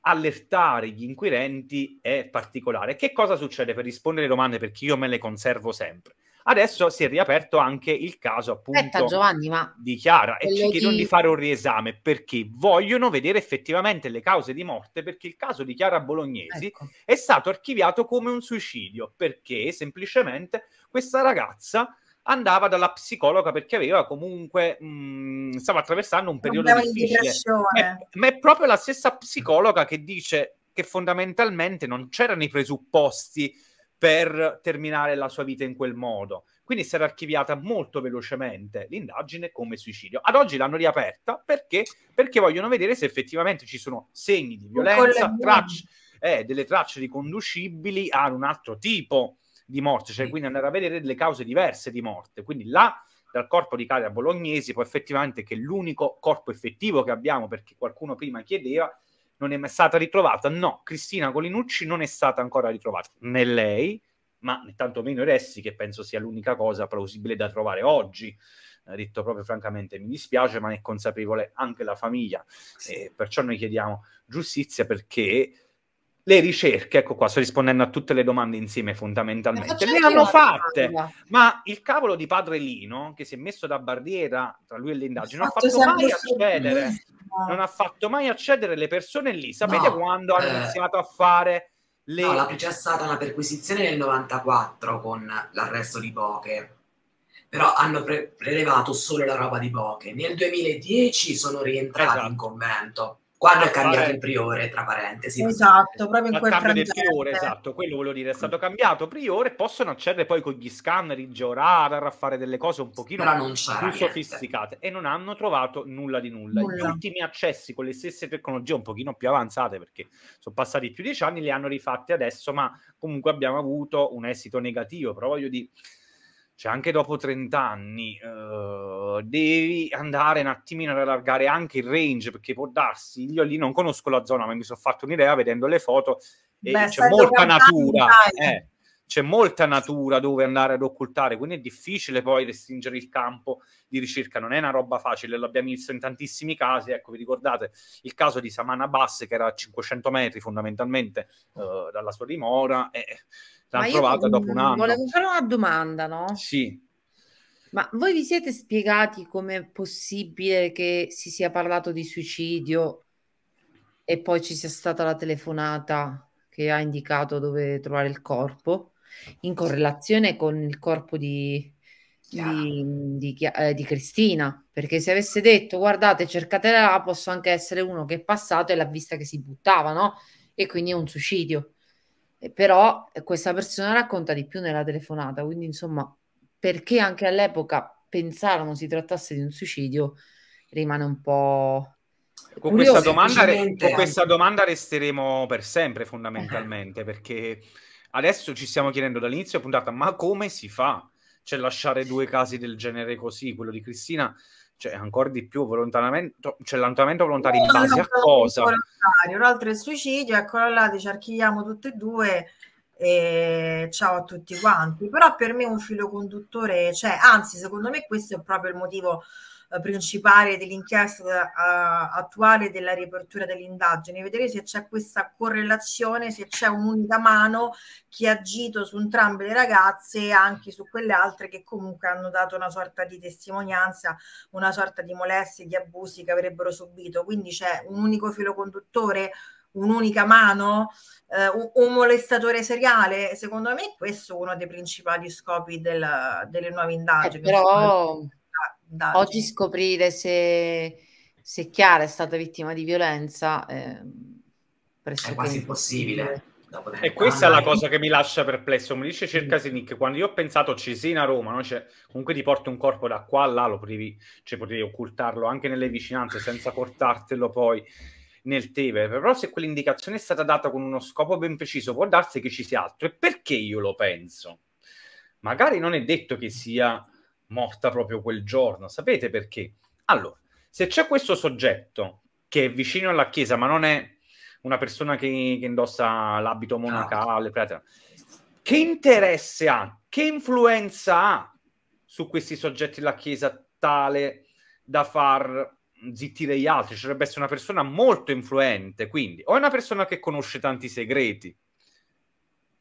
allertare gli inquirenti è particolare. Che cosa succede per rispondere alle domande? Perché io me le conservo sempre. Adesso si è riaperto anche il caso appunto Aspetta, Giovanni, ma di Chiara e ci chiedono di fare un riesame perché vogliono vedere effettivamente le cause di morte perché il caso di Chiara Bolognesi ecco. è stato archiviato come un suicidio perché semplicemente questa ragazza andava dalla psicologa perché aveva comunque mh, mm, stava attraversando un periodo un difficile di ma, eh, ma è proprio la stessa psicologa che dice che fondamentalmente non c'erano i presupposti per terminare la sua vita in quel modo. Quindi sarà archiviata molto velocemente l'indagine come suicidio. Ad oggi l'hanno riaperta perché? perché vogliono vedere se effettivamente ci sono segni di violenza, tracce, eh, delle tracce riconducibili a un altro tipo di morte, cioè quindi andare a vedere delle cause diverse di morte. Quindi là dal corpo di Caria Bolognesi, poi effettivamente che l'unico corpo effettivo che abbiamo, perché qualcuno prima chiedeva, non è mai stata ritrovata. No, Cristina Colinucci non è stata ancora ritrovata, né lei, ma né tantomeno i resti, che penso sia l'unica cosa plausibile da trovare oggi. Ha detto proprio francamente, mi dispiace, ma ne è consapevole anche la famiglia. E eh, perciò noi chiediamo giustizia perché le ricerche, ecco qua, sto rispondendo a tutte le domande insieme fondamentalmente, le hanno fatte, ma il cavolo di padre Lino, che si è messo da barriera tra lui e le indagini, non ha fatto mai accedere, no. non ha fatto mai accedere le persone lì, sapete no. quando eh. hanno iniziato a fare le... No, c'è stata una perquisizione nel 94 con l'arresto di Poche, però hanno pre- prelevato solo la roba di Poche, nel 2010 sono rientrati esatto. in convento quando è cambiato vale. il priore, tra parentesi. Esatto, proprio in quel frangente. priore, esatto, quello volevo dire, è stato cambiato priore, possono accedere poi con gli scanner in Georadar a fare delle cose un pochino più niente. sofisticate e non hanno trovato nulla di nulla. nulla. Gli ultimi accessi con le stesse tecnologie un pochino più avanzate, perché sono passati più dieci anni, li hanno rifatti adesso, ma comunque abbiamo avuto un esito negativo, però voglio dire cioè anche dopo 30 anni uh, eh, devi andare un attimino ad allargare anche il range perché può darsi, io lì non conosco la zona ma mi sono fatto un'idea vedendo le foto e Beh, c'è molta natura eh, c'è molta natura dove andare ad occultare quindi è difficile poi restringere il campo di ricerca, non è una roba facile l'abbiamo visto in tantissimi casi ecco vi ricordate il caso di Samana Basse che era a 500 metri fondamentalmente uh, dalla sua dimora e eh, l'hanno trovata dopo un mm, anno. Volevo fare una domanda, no? Sì. Ma voi vi siete spiegati come è possibile che si sia parlato di suicidio e poi ci sia stata la telefonata che ha indicato dove trovare il corpo in correlazione con il corpo di, di, di, eh, di Cristina? Perché se avesse detto guardate cercatela là, posso anche essere uno che è passato e l'ha vista che si buttava, no? E quindi è un suicidio però eh, questa persona racconta di più nella telefonata, quindi insomma, perché anche all'epoca pensarono si trattasse di un suicidio, rimane un po'... Con, questa, domanda con questa domanda resteremo per sempre fondamentalmente, perché adesso ci stiamo chiedendo dall'inizio puntata, ma come si fa? Cioè lasciare due casi del genere così, quello di Cristina cioè ancora di più volontanamento, cioè l'allontanamento volontario in base a cosa? Un altro è il suicidio, eccola là, ci archiviamo tutte e due e ciao a tutti quanti. Però per me un filo conduttore cioè, anzi secondo me questo è proprio il motivo eh, principale dell'inchiesta eh, attuale della riapertura dell'indagine, indagini, vedere se c'è questa correlazione, se c'è un'unica mano che ha agito su entrambe le ragazze e anche su quelle altre che comunque hanno dato una sorta di testimonianza, una sorta di molestie, di abusi che avrebbero subito. Quindi c'è un unico filo conduttore un'unica mano, eh, un, molestatore seriale. Secondo me questo è uno dei principali scopi del, delle nuove eh, indagini. Eh, però dai. Oggi scoprire se, se, Chiara è stata vittima di violenza eh, è quasi impossibile. E questa è la cosa che mi lascia perplesso. Mi dice Cercasinic, mm. quando io ho pensato Cesena a Roma, no? cioè, comunque ti porti un corpo da qua a là, lo potevi, cioè, potevi occultarlo anche nelle vicinanze senza portartelo poi nel Tevere. Però se quell'indicazione è stata data con uno scopo ben preciso, può darsi che ci sia altro. E perché io lo penso? Magari non è detto che sia morta proprio quel giorno. Sapete perché? Allora, se c'è questo soggetto che è vicino alla chiesa, ma non è una persona che, che indossa l'abito ah. monacale, eccetera, che interesse ha, che influenza ha su questi soggetti la chiesa tale da far zittire gli altri? Ci dovrebbe essere una persona molto influente, quindi, o è una persona che conosce tanti segreti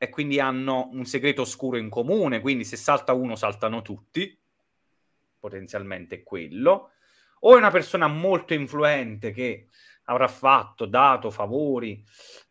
e quindi hanno un segreto oscuro in comune, quindi se salta uno saltano tutti, potenzialmente quello, o è una persona molto influente che avrà fatto, dato favori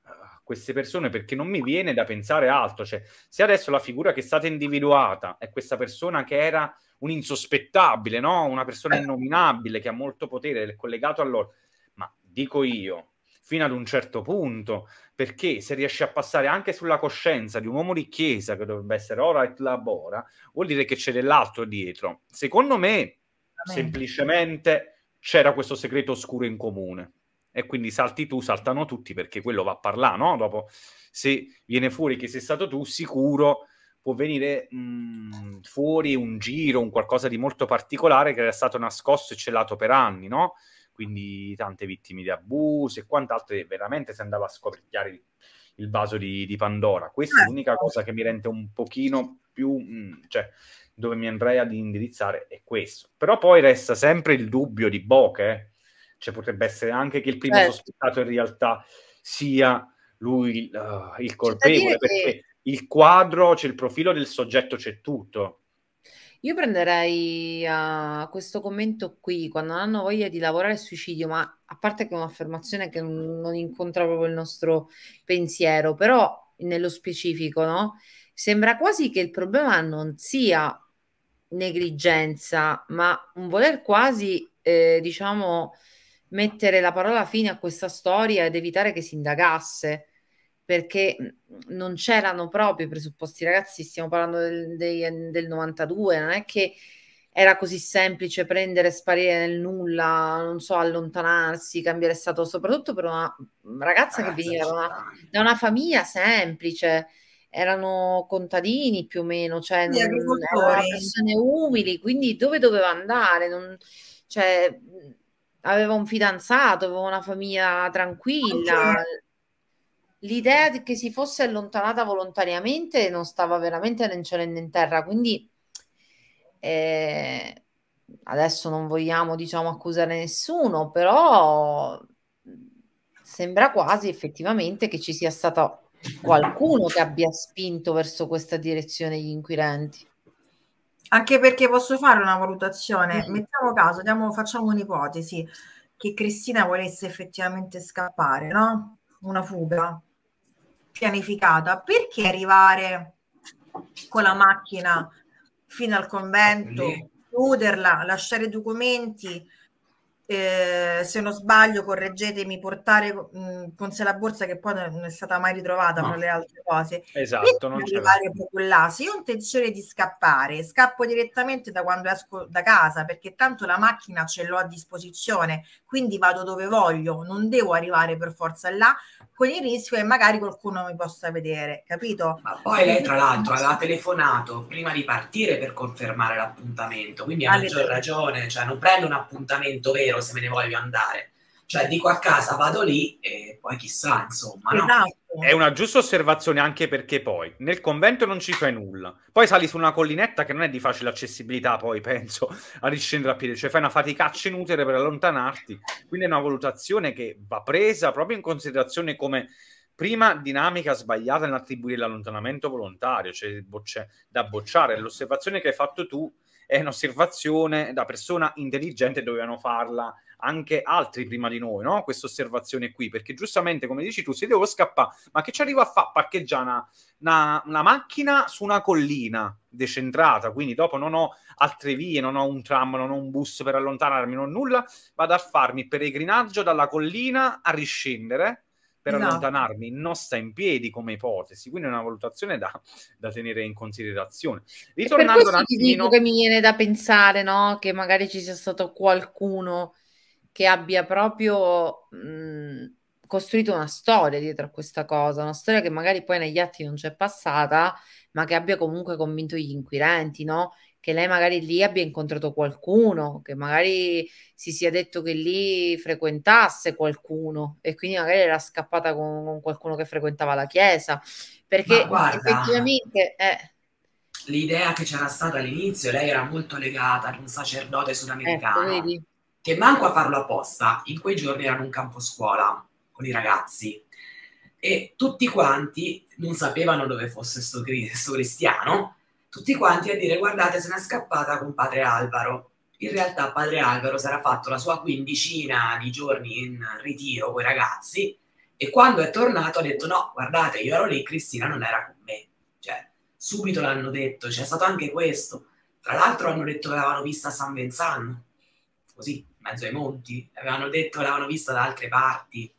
a eh, queste persone perché non mi viene da pensare altro, cioè se adesso la figura che è stata individuata è questa persona che era un insospettabile, no? una persona innominabile che ha molto potere, è collegato a loro, ma dico io, fino ad un certo punto, perché se riesci a passare anche sulla coscienza di un uomo di chiesa che dovrebbe essere ora et labora, vuol dire che c'è dell'altro dietro. Secondo me, semplicemente c'era questo segreto oscuro in comune. E quindi salti tu, saltano tutti, perché quello va a parlare, no? Dopo, se viene fuori che sei stato tu, sicuro può venire mh, mm, fuori un giro, un qualcosa di molto particolare che era stato nascosto e celato per anni, no? quindi tante vittime di abusi e quant'altro, e veramente si andava a scoprire il vaso di, di Pandora. Questa è eh, l'unica cosa che mi rende un pochino più... Mm, cioè, dove mi andrei ad indirizzare è questo. Però poi resta sempre il dubbio di Bokeh, eh. cioè potrebbe essere anche che il primo eh. sospettato in realtà sia lui uh, il eh, colpevole, perché che... il quadro, c'è cioè il profilo del soggetto, c'è tutto. Io prenderei uh, questo commento qui, quando non hanno voglia di lavorare al suicidio, ma a parte che è un'affermazione che non, non incontra proprio il nostro pensiero, però nello specifico, no? Sembra quasi che il problema non sia negligenza, ma un voler quasi, eh, diciamo, mettere la parola fine a questa storia ed evitare che si indagasse perché mhmm, non c'erano proprio i presupposti, ragazzi, stiamo parlando del, del, del 92, non è che era così semplice prendere, e sparire nel nulla, non so, allontanarsi, cambiare stato, soprattutto per una mhmm, ragazza, che veniva da una, da una, famiglia semplice, erano contadini più o meno, cioè non, erano persone umili, quindi dove doveva andare? Non, cioè, mhmm, aveva un fidanzato, aveva una famiglia tranquilla. Okay l'idea che si fosse allontanata volontariamente non stava veramente né in cielo né in terra, quindi eh, adesso non vogliamo diciamo accusare nessuno, però sembra quasi effettivamente che ci sia stato qualcuno che abbia spinto verso questa direzione gli inquirenti. Anche perché posso fare una valutazione, mm. mettiamo caso, diamo, facciamo un'ipotesi che Cristina volesse effettivamente scappare, no? Una fuga, pianificata, perché arrivare con la macchina fino al convento, chiuderla, lasciare i documenti, eh, se non sbaglio, correggetemi, portare mh, mm, con sé la borsa che poi non è stata mai ritrovata no. fra le altre cose. Esatto, e non c'è. Là. Se io ho intenzione di scappare, scappo direttamente da quando esco da casa, perché tanto la macchina ce l'ho a disposizione, quindi vado dove voglio, non devo arrivare per forza là, con il rischio che magari qualcuno mi possa vedere, capito? Ma poi lei tra l'altro aveva telefonato prima di partire per confermare l'appuntamento, quindi ha maggior ragione, cioè non prende un appuntamento vero se me ne voglio andare. Cioè dico a casa, vado lì e poi chissà, insomma. No? Esatto. È una giusta osservazione anche perché poi nel convento non ci fai nulla. Poi sali su una collinetta che non è di facile accessibilità, poi penso, a riscendere a piedi. Cioè fai una faticaccia inutile per allontanarti. Quindi è una valutazione che va presa proprio in considerazione come prima dinamica sbagliata nell'attribuire l'allontanamento volontario, cioè bocce, da bocciare. L'osservazione che hai fatto tu è un'osservazione da persona intelligente, dovevano farla anche altri prima di noi, no? Questa osservazione qui, perché giustamente, come dici tu, se devo scappare, ma che ci arrivo a fare parcheggiare una, una, una, macchina su una collina decentrata, quindi dopo non ho altre vie, non ho un tram, non ho un bus per allontanarmi, non ho nulla, vado a farmi peregrinaggio dalla collina a riscendere per no. Esatto. allontanarmi non sta in piedi come ipotesi, quindi è una valutazione da, da tenere in considerazione. Ritornando per questo ti dico che mi viene da pensare no? che magari ci sia stato qualcuno che abbia proprio mh, costruito una storia dietro a questa cosa, una storia che magari poi negli atti non c'è passata, ma che abbia comunque convinto gli inquirenti, no? che lei magari lì abbia incontrato qualcuno, che magari si sia detto che lì frequentasse qualcuno e quindi magari era scappata con, con qualcuno che frequentava la chiesa, perché guarda, effettivamente eh. l'idea che c'era stata all'inizio, lei era molto legata ad un sacerdote ecco, sudamericano ecco, che manco a farlo apposta, in quei giorni erano un campo scuola con i ragazzi e tutti quanti non sapevano dove fosse questo cristiano tutti quanti a dire guardate se n'è scappata con padre Alvaro. In realtà padre Alvaro sarà fatto la sua quindicina di giorni in ritiro con i ragazzi e quando è tornato ha detto no, guardate, io ero lì, Cristina non era con me. Cioè, subito l'hanno detto, c'è stato anche questo. Tra l'altro hanno detto che l'avevano vista a San Venzano, così, in mezzo ai monti. Avevano detto che l'avevano vista da altre parti.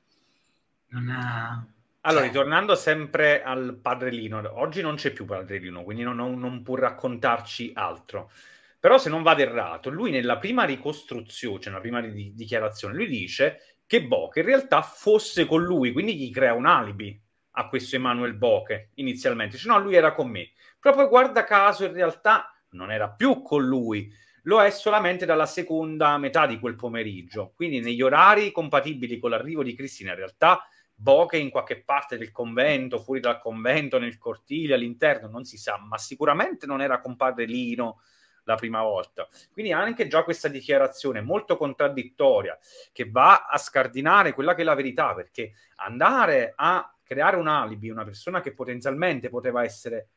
Non... È eh, allora, ritornando sempre al padrellino, oggi non c'è più padrellino, quindi non, non, non può raccontarci altro. Però se non vado errato, lui nella prima ricostruzione, cioè nella prima di- dichiarazione, lui dice che Boche in realtà fosse con lui, quindi gli crea un alibi a questo Emanuel Boche inizialmente. Dice no, lui era con me. Proprio guarda caso in realtà non era più con lui, lo è solamente dalla seconda metà di quel pomeriggio. Quindi negli orari compatibili con l'arrivo di Cristina in realtà Boche in qualche parte del convento, fuori dal convento, nel cortile, all'interno, non si sa, ma sicuramente non era compadre Lino la prima volta. Quindi anche già questa dichiarazione molto contraddittoria che va a scardinare quella che è la verità, perché andare a creare un alibi, una persona che potenzialmente poteva essere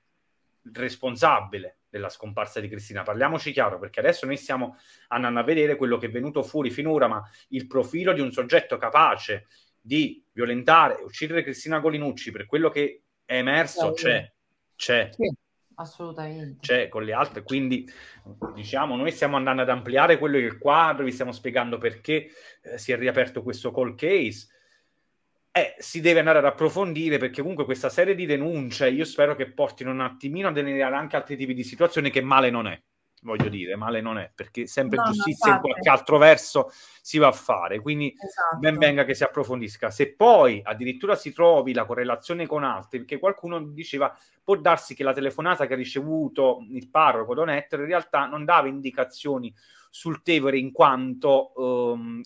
responsabile della scomparsa di Cristina. Parliamoci chiaro, perché adesso noi stiamo andando a vedere quello che è venuto fuori finora, ma il profilo di un soggetto capace di violentare e uccidere Cristina Golinucci per quello che è emerso c'è, c'è. Sì, assolutamente. C'è con le altre, quindi diciamo noi stiamo andando ad ampliare quello che è il quadro, vi stiamo spiegando perché eh, si è riaperto questo call case. Eh, si deve andare ad approfondire perché comunque questa serie di denunce io spero che portino un attimino a delineare anche altri tipi di situazioni che male non è voglio dire, male non è, perché sempre no, giustizia in qualche altro verso si va a fare, quindi esatto. ben venga che si approfondisca. Se poi addirittura si trovi la correlazione con altri, perché qualcuno diceva può darsi che la telefonata che ha ricevuto il parroco Don Ettore in realtà non dava indicazioni sul Tevere in quanto ehm,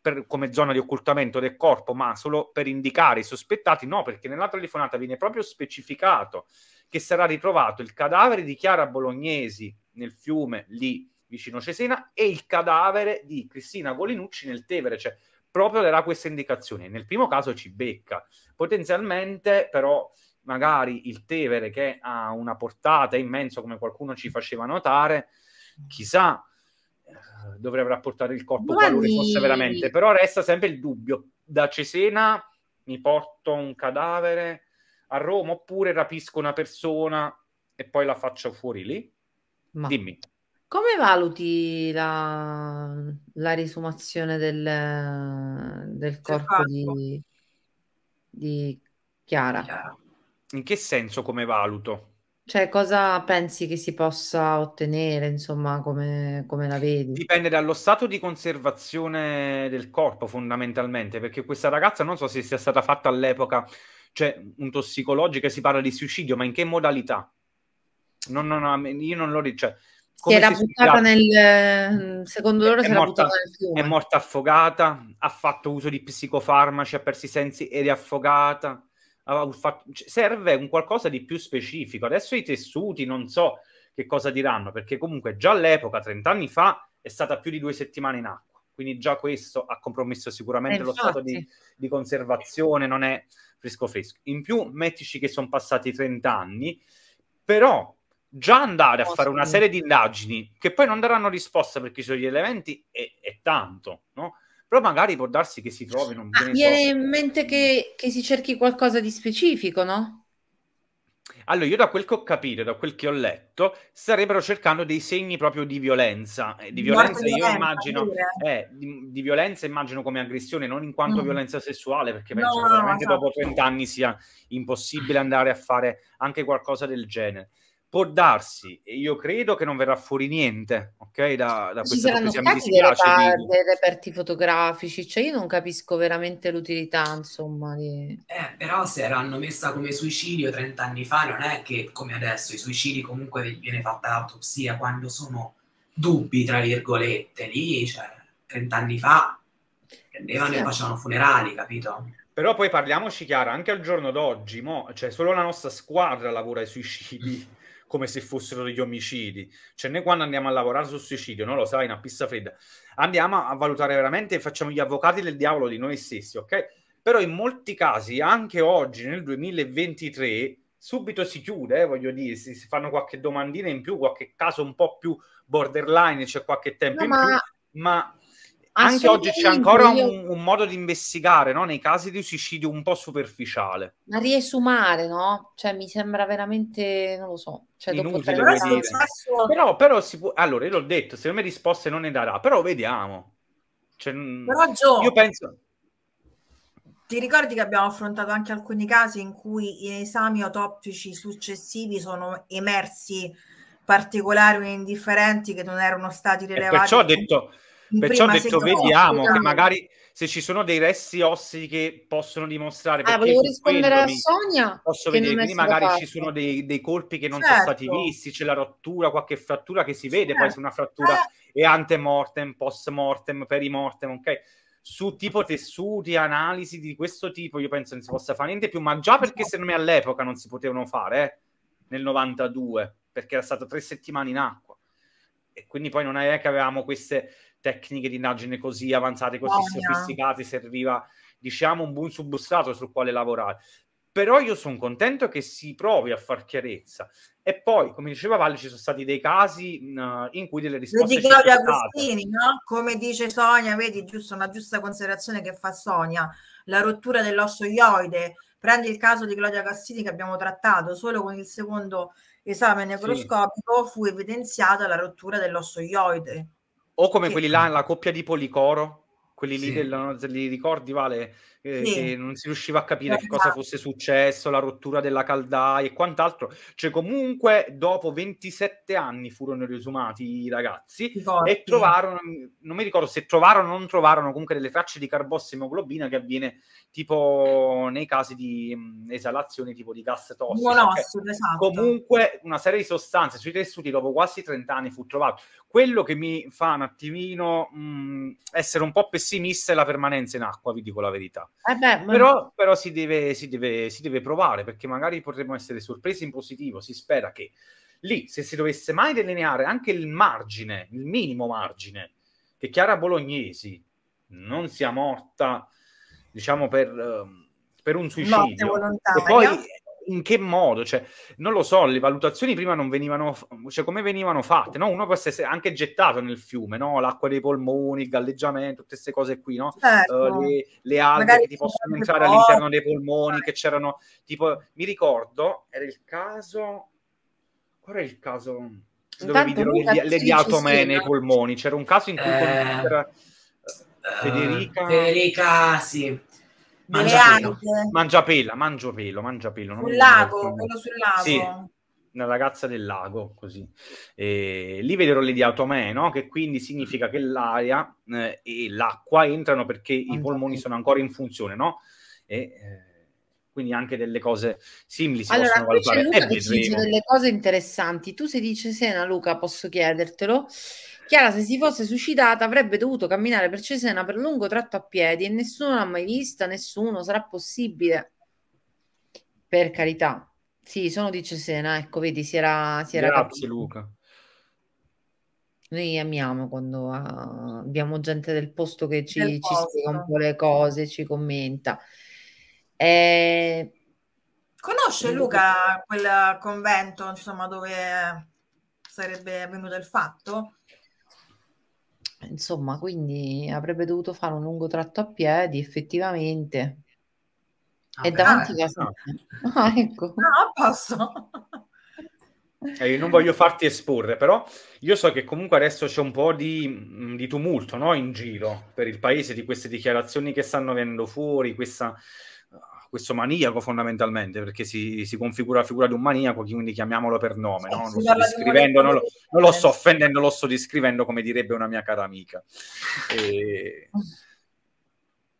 per, come zona di occultamento del corpo, ma solo per indicare i sospettati, no, perché nella telefonata viene proprio specificato che sarà ritrovato il cadavere di Chiara Bolognesi nel fiume lì vicino Cesena e il cadavere di Cristina Golinucci nel Tevere, cioè proprio le dà queste indicazioni. Nel primo caso ci becca, potenzialmente però magari il Tevere che ha una portata immensa come qualcuno ci faceva notare, chissà eh, dove avrà portato il corpo qualora fosse veramente, però resta sempre il dubbio. Da Cesena mi porto un cadavere a Roma oppure rapisco una persona e poi la faccio fuori lì? Ma Dimmi. come valuti la, la risumazione del, del corpo esatto. di, di Chiara? In che senso come valuto? Cioè, cosa pensi che si possa ottenere, insomma, come, come, la vedi? Dipende dallo stato di conservazione del corpo, fondamentalmente, perché questa ragazza non so se sia stata fatta all'epoca, cioè un tossicologico si parla di suicidio, ma in che modalità? non, non, io non lo ricordo. Cioè, si era buttata nel mm, secondo loro è, si era morta, buttata nel fiume. È morta affogata, ha fatto uso di psicofarmaci, ha perso i sensi ed è affogata. Fatto, cioè, serve un qualcosa di più specifico. Adesso i tessuti non so che cosa diranno, perché comunque già all'epoca, 30 anni fa, è stata più di due settimane in acqua. Quindi già questo ha compromesso sicuramente eh, lo stato di, di, conservazione, non è fresco fresco. In più, mettici che sono passati 30 anni, però già andare a fare una serie di indagini che poi non daranno risposta perché ci sono gli elementi è, è tanto, no? Però magari può darsi che si trovino un ah, Mi viene in mente che, che si cerchi qualcosa di specifico, no? Allora, io da quel che ho capito, da quel che ho letto, starebbero cercando dei segni proprio di violenza. Eh, di violenza io violenta, immagino, eh, di, di, violenza immagino come aggressione, non in quanto mm. violenza sessuale, perché penso no, che veramente no, esatto. dopo 30 anni sia impossibile andare a fare anche qualcosa del genere può darsi, e io credo che non verrà fuori niente, ok? Da, da Ci saranno stati dei reparti, dei reperti fotografici, cioè io non capisco veramente l'utilità, insomma. Di... Eh, però se l'hanno messa come suicidio 30 anni fa, non è che come adesso, i suicidi comunque viene fatta l'autopsia quando sono dubbi, tra virgolette, lì, cioè 30 anni fa prendevano sì. e facevano funerali, capito? Però poi parliamoci chiaro, anche al giorno d'oggi, mo, cioè solo la nostra squadra lavora ai suicidi come se fossero degli omicidi. Cioè, noi quando andiamo a lavorare sul suicidio, non lo sai, una pista fredda, andiamo a valutare veramente, facciamo gli avvocati del diavolo di noi stessi, ok? Però in molti casi, anche oggi, nel 2023, subito si chiude, eh, voglio dire, si, si, fanno qualche domandina in più, qualche caso un po' più borderline, c'è qualche tempo no, in ma... più, ma anche oggi c'è ancora un, un, modo di investigare no? nei casi di suicidio un po' superficiale. Ma riesumare, no? Cioè, mi sembra veramente, non lo so, cioè, Inutile, dopo però, passo... però, però si può... allora io l'ho detto, secondo me risposte non ne darà, però vediamo. Cioè, però Gio, io penso... Ti ricordi che abbiamo affrontato anche alcuni casi in cui gli esami autoptici successivi sono emersi particolari o indifferenti che non erano stati rilevati? E perciò ho detto, perciò ho detto vediamo, che magari se ci sono dei resti ossei che possono dimostrare... Ah, volevo rispondere a Sonia. Posso vedere, quindi magari fatto. ci sono dei, dei, colpi che non certo. sono stati visti, c'è la rottura, qualche frattura che si vede, certo. poi se una frattura eh. è antemortem, postmortem, perimortem, ok? su tipo tessuti, analisi di questo tipo, io penso non si possa fare niente più, ma già perché esatto. secondo me all'epoca non si potevano fare, eh, nel 92, perché era stato tre settimane in acqua. E quindi poi non è che avevamo queste tecniche di indagine così avanzate, così oh, sofisticate, serviva diciamo un buon substrato sul quale lavorare. Però io sono contento che si provi a far chiarezza. E poi, come diceva Valle, ci sono stati dei casi mh, in cui delle risposte... Vedi Claudio Agostini, no? Come dice Sonia, vedi giusto, una giusta considerazione che fa Sonia, la rottura dell'osso ioide. Prendi il caso di Claudia Agostini che abbiamo trattato, solo con il secondo esame necroscopico sì. fu evidenziata la rottura dell'osso ioide o come quelli là, la coppia di Policoro, quelli lì sì. della, li ricordi Vale? Eh, sì. Che non si riusciva a capire che cosa esatto. fosse successo, la rottura della caldaia e quant'altro. Cioè comunque dopo 27 anni furono riesumati i ragazzi ricordi. e trovarono, non mi ricordo se trovarono o non trovarono comunque delle tracce di carbossa emoglobina che avviene tipo nei casi di mh, mm, esalazione tipo di gas tossico. Buonossido, esatto. Comunque una serie di sostanze sui tessuti dopo quasi 30 anni fu trovato. Quello che mi fa un attimino mh, mm, essere un po' pessimista pessimista è la permanenza in acqua, vi dico la verità. Eh beh, ma... Però, però si, deve, si, deve, si deve provare perché magari potremmo essere sorpresi in positivo. Si spera che lì, se si dovesse mai delineare anche il margine, il minimo margine, che Chiara Bolognesi non sia morta, diciamo, per, ehm, per un suicidio. volontaria. E poi, in che modo? Cioè, non lo so, le valutazioni prima non venivano, cioè come venivano fatte, no? Uno può essere anche gettato nel fiume, no? L'acqua dei polmoni, il galleggiamento, tutte queste cose qui, no? Certo. Uh, le, le alghe che ti possono entrare porti. all'interno dei polmoni, che c'erano, tipo, mi ricordo, era il caso, qual era il caso dove videro le, le diatomee nei eh. polmoni? C'era un caso in cui eh, Federica... Eh, Federica, sì Mangiapelo, mangiapela, mangiapelo, mangiapelo. Sul lago, quello sul lago. Sì, una ragazza del lago, così. E lì vedrò le diatome, no? Che quindi significa che l'aria eh, e l'acqua entrano perché mangiapelo. i polmoni sono ancora in funzione, no? E... Eh, quindi anche delle cose simili si allora, possono valutare. Luca che dice delle cose interessanti. Tu se dici Sena, Luca, posso chiedertelo. Chiara, se si fosse suicidata, avrebbe dovuto camminare per Cesena per lungo tratto a piedi e nessuno l'ha mai vista, nessuno, sarà possibile. Per carità. Sì, sono di Cesena, ecco, vedi, si era... Si era Grazie capito. Luca. Noi amiamo quando uh, abbiamo gente del posto che ci, ci segue un po' le cose, ci commenta. Eh, Conosce Luca quel convento, insomma, dove sarebbe avvenuto il fatto? Insomma, quindi avrebbe dovuto fare un lungo tratto a piedi, effettivamente. Ah, e davanti a casa. No. Ah. ah, ecco. No, posso. Eh, non voglio farti esporre, però io so che comunque adesso c'è un po' di, di tumulto no? in giro per il paese di queste dichiarazioni che stanno venendo fuori, questa questo maniaco fondamentalmente, perché si, si, configura la figura di un maniaco, quindi chiamiamolo per nome, sì, no? non, sto descrivendo, non, lo, non lo sto offendendo, lo sto descrivendo come direbbe una mia cara amica. E...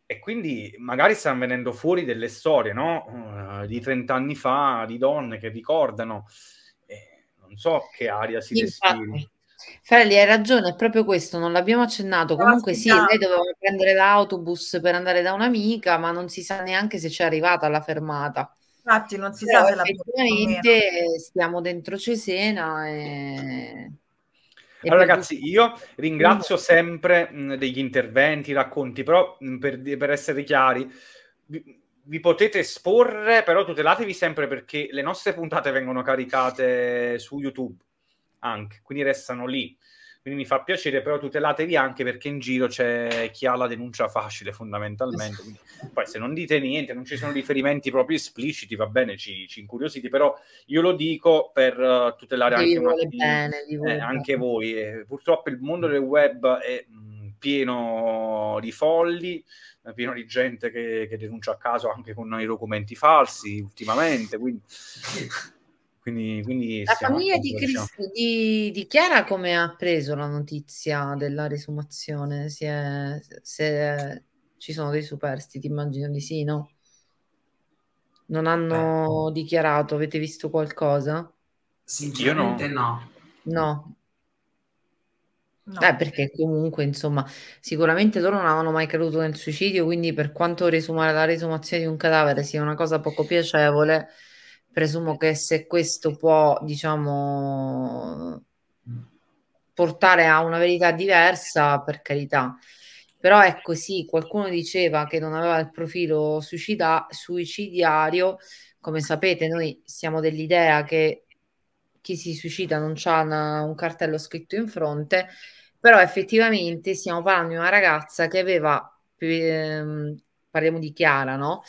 E quindi magari stanno venendo fuori delle storie, no? Uh, di 30 anni fa, di donne che ricordano, eh, non so che aria si Infatti. Frali, hai ragione, è proprio questo, non l'abbiamo accennato. Comunque sì, lei doveva prendere l'autobus per andare da un'amica, ma non si sa neanche se c'è arrivata alla fermata. Infatti non si Però sa se la Effettivamente stiamo dentro Cesena e... Allora ragazzi, io ringrazio sempre mh, mm, degli interventi, racconti, però mm, per, per, essere chiari, vi, vi, potete esporre, però tutelatevi sempre perché le nostre puntate vengono caricate su YouTube anche, quindi restano lì. Quindi mi fa piacere, però tutelatevi anche perché in giro c'è chi ha la denuncia facile fondamentalmente. Quindi, poi se non dite niente, non ci sono riferimenti proprio espliciti, va bene, ci, ci incuriosite, però io lo dico per eh, tutelare anche, una, bene, eh, anche, voi. Eh, purtroppo il mondo del web è mm, pieno di folli, eh, pieno di gente che, che denuncia a caso anche con i documenti falsi ultimamente, quindi... Quindi, quindi la famiglia di, diciamo Chris, di, di, Chiara come ha preso la notizia della risumazione? Si è, se ci sono dei superstiti, immagino di sì, no? Non hanno eh. dichiarato, avete visto qualcosa? Sinceramente Io no. No. no. Eh, perché comunque, insomma, sicuramente loro non avevano mai creduto nel suicidio, quindi per quanto resumare la resumazione di un cadavere sia una cosa poco piacevole, Presumo che se questo può, diciamo, portare a una verità diversa, per carità. Però ecco sì, qualcuno diceva che non aveva il profilo suicida- suicidario. Come sapete, noi siamo dell'idea che chi si suicida non ha una, un cartello scritto in fronte, però effettivamente stiamo parlando di una ragazza che aveva, ehm, parliamo di Chiara, no?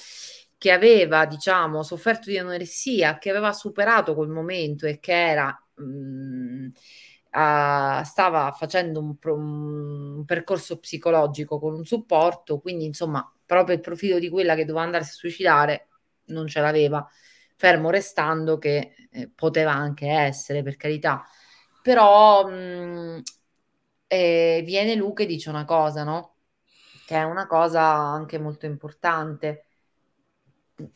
che aveva, diciamo, sofferto di anoressia, che aveva superato quel momento e che era... Mh, mm, Uh, stava facendo un, un, percorso psicologico con un supporto, quindi insomma proprio il profilo di quella che doveva andarsi a suicidare non ce l'aveva, fermo restando che eh, poteva anche essere, per carità. Però mh, mm, eh, viene Luca e dice una cosa, no? Che è una cosa anche molto importante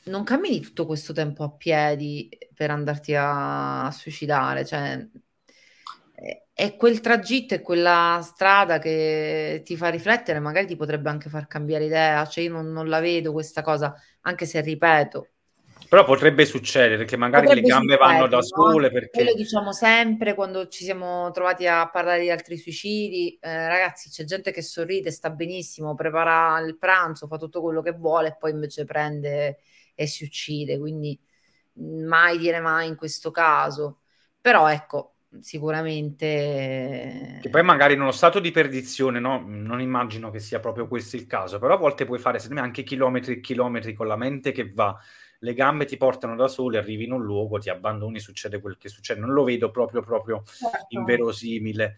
non cammini tutto questo tempo a piedi per andarti a, a suicidare, cioè è quel tragitto, è quella strada che ti fa riflettere, magari ti potrebbe anche far cambiare idea, cioè io non, non la vedo questa cosa, anche se ripeto, però potrebbe succedere che magari potrebbe le gambe vanno da sole. Perché... Quello diciamo sempre quando ci siamo trovati a parlare di altri suicidi. Eh, ragazzi, c'è gente che sorride, sta benissimo, prepara il pranzo, fa tutto quello che vuole e poi invece prende e si uccide. Quindi mai dire mai in questo caso. Però ecco, sicuramente... Eh, che poi magari in uno stato di perdizione, no? non immagino che sia proprio questo il caso, però a volte puoi fare anche chilometri e chilometri con la mente che va le gambe ti portano da sole, arrivi in un luogo, ti abbandoni, succede quel che succede. Non lo vedo proprio, proprio certo. inverosimile.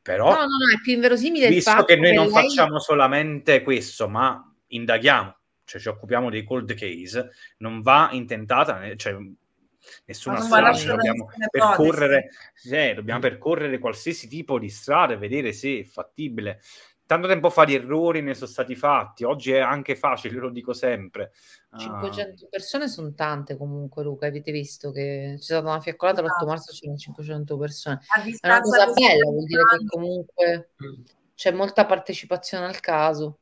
Però, no, no, no, è più inverosimile visto che noi che non lei... facciamo solamente questo, ma indaghiamo, cioè ci occupiamo dei cold case, non va intentata, cioè, nessuna strada, dobbiamo percorrere, eh, dobbiamo percorrere qualsiasi tipo di strada vedere se è fattibile tanto tempo fa di errori ne sono stati fatti, oggi è anche facile, lo dico sempre. 500 uh... Ah. persone sono tante comunque, Luca, avete visto che c'è stata una fiaccolata l'8 esatto. marzo, c'erano 500 persone. È una cosa bella, vuol dire che comunque mm. c'è molta partecipazione al caso.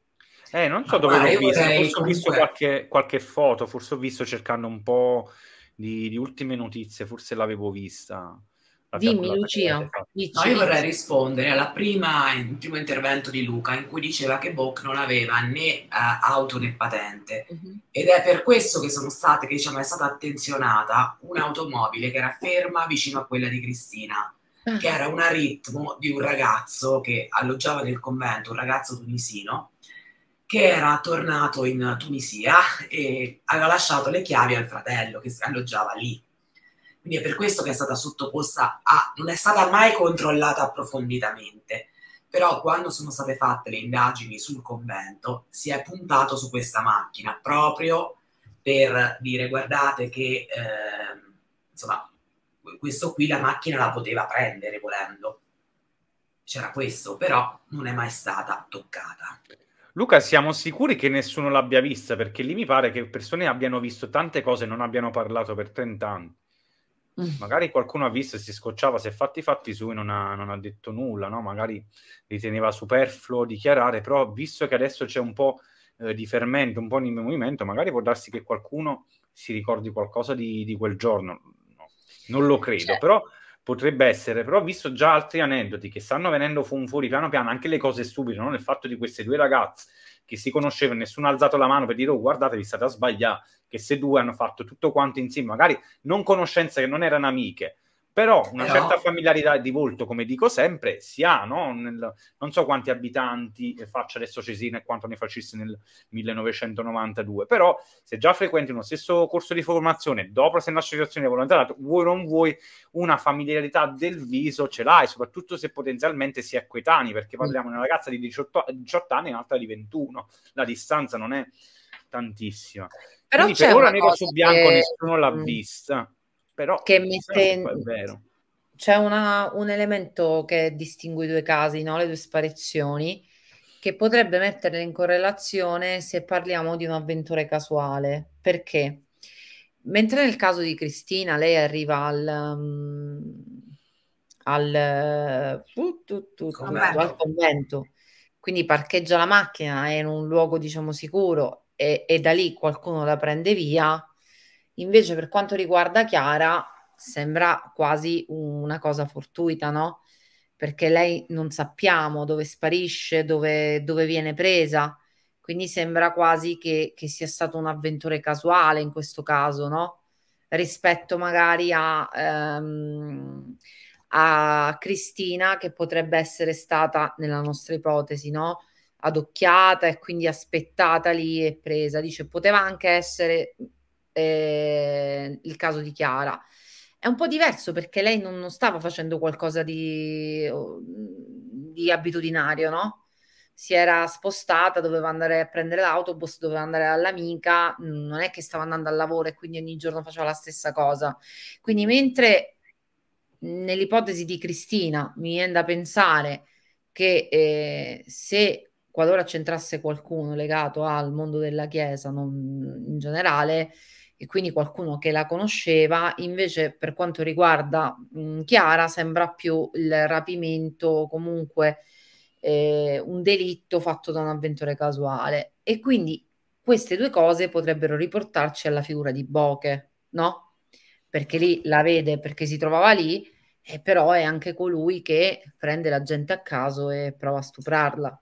Eh, non so dove ah, l'ho visto, vorrei, forse ho visto qualche, qualche, foto, forse ho visto cercando un po' di, di ultime notizie, forse l'avevo vista. Dimmi Lucia. no, io vorrei rispondere alla prima, al primo intervento di Luca in cui diceva che Bock non aveva né uh, auto né patente uh-huh. ed è per questo che, state, che diciamo, è stata attenzionata un'automobile che era ferma vicino a quella di Cristina uh-huh. che era un ritmo di un ragazzo che alloggiava nel convento, un ragazzo tunisino, che era tornato in Tunisia e aveva lasciato le chiavi al fratello che alloggiava lì. Quindi è per questo che è stata sottoposta a... non è stata mai controllata approfonditamente. Però quando sono state fatte le indagini sul convento si è puntato su questa macchina proprio per dire guardate che eh, insomma questo qui la macchina la poteva prendere volendo. C'era questo, però non è mai stata toccata. Luca, siamo sicuri che nessuno l'abbia vista, perché lì mi pare che persone abbiano visto tante cose e non abbiano parlato per 30 anni. Mm. Magari qualcuno ha visto, e si scocciava, si è fatti i fatti sui, non non ha detto nulla, no? magari riteneva superfluo dichiarare, però visto che adesso c'è un po' eh, di fermento, un po' di movimento, magari può darsi che qualcuno si ricordi qualcosa di, di quel giorno. No, non lo credo, certo. però potrebbe essere, però ho visto già altri aneddoti che stanno venendo fuori piano piano, anche le cose stupide, non il fatto di queste due ragazze che si conosceva, nessuno ha alzato la mano per dire oh, guardate vi state a sbagliare, che se due hanno fatto tutto quanto insieme, magari non conoscenze che non erano amiche, però una no. certa familiarità di volto, come dico sempre, si ha, no? nel, non so quanti abitanti faccia adesso Cesina e quanto ne facesse nel 1992, però se già frequenti uno stesso corso di formazione, dopo se un'associazione volontariato, vuoi o non vuoi, una familiarità del viso ce l'hai, soprattutto se potenzialmente si è coetanei, perché mm. parliamo di una ragazza di 18, 18 anni e un'altra di 21, la distanza non è tantissima. Però Quindi per ora nero su bianco che... nessuno l'ha mm. vista però che mette... però è vero. C'è una, un elemento che distingue i due casi, no? le due sparizioni, che potrebbe metterle in correlazione se parliamo di un'avventura casuale. Perché? Mentre nel caso di Cristina lei arriva al... Um, al, uh, uh, tu, tu, convento. al convento, quindi parcheggia la macchina in un luogo diciamo sicuro e, e, da lì qualcuno la prende via Invece per quanto riguarda Chiara, sembra quasi una cosa fortuita, no? Perché lei non sappiamo dove sparisce, dove, dove viene presa, quindi sembra quasi che, che sia stato un avventore casuale in questo caso, no? Rispetto magari a, ehm, a Cristina, che potrebbe essere stata, nella nostra ipotesi, no? Adocchiata e quindi aspettata lì e presa. Dice, poteva anche essere eh, il caso di Chiara. È un po' diverso perché lei non, non stava facendo qualcosa di, oh, di abitudinario, no? si era spostata, doveva andare a prendere l'autobus, doveva andare all'amica, non è che stava andando al lavoro e quindi ogni giorno faceva la stessa cosa. Quindi mentre nell'ipotesi di Cristina mi viene da pensare che eh, se qualora c'entrasse qualcuno legato al mondo della Chiesa non, in generale, e quindi qualcuno che la conosceva, invece per quanto riguarda mh, Chiara sembra più il rapimento comunque eh, un delitto fatto da un avventore casuale e quindi queste due cose potrebbero riportarci alla figura di Boche, no? Perché lì la vede perché si trovava lì e però è anche colui che prende la gente a caso e prova a stuprarla.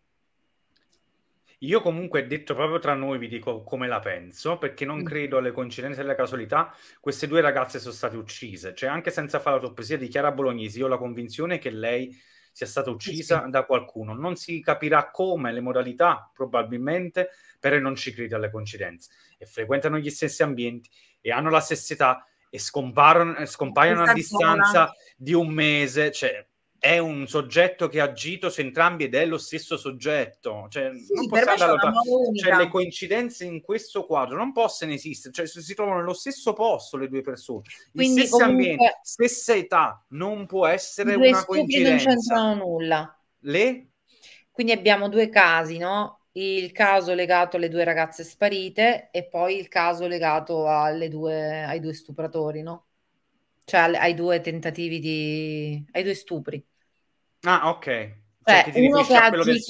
Io comunque, detto proprio tra noi, vi dico come la penso, perché non mm. credo alle coincidenze e alle casualità. Queste due ragazze sono state uccise, cioè anche senza fare l'autopsia di Chiara Bolognesi, io ho la convinzione che lei sia stata uccisa sì. da qualcuno. Non si capirà come, le modalità probabilmente, però non ci credo alle coincidenze. E frequentano gli stessi ambienti e hanno la stessa età e scompaiono a distanza di un mese, cioè è un soggetto che ha agito su entrambi ed è lo stesso soggetto. Cioè, sì, non possiamo cioè, le coincidenze in questo quadro non possono esistere, cioè, si trovano nello stesso posto le due persone, Quindi, in comunque, ambiente, stessa età, non può essere una coincidenza. Non c'entrano nulla. Le? Quindi abbiamo due casi, no? Il caso legato alle due ragazze sparite e poi il caso legato due, ai due stupratori, no? Cioè ai due tentativi di... ai due stupri. Ah, ok. Cioè, cioè uno che ha agito che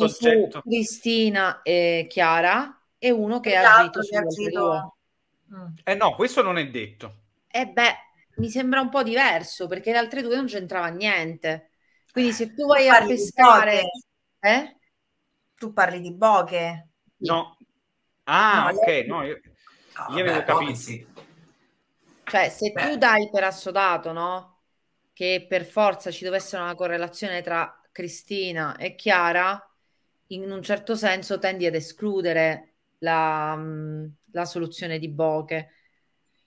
su Cristina e Chiara e uno che esatto, ha agito su agito... Mm. Eh no, questo non è detto. Eh beh, mi sembra un po' diverso perché le altre due non c'entrava niente. Quindi se tu vai tu a pescare... Eh? Tu parli di boche? No. Ah, no, ok, lei... no, io, oh, io vabbè, avevo capito. Sì. Cioè, se beh. tu dai per assodato, no? che per forza ci dovesse essere una correlazione tra Cristina e Chiara, in un certo senso tendi ad escludere la, mm, la soluzione di Boche,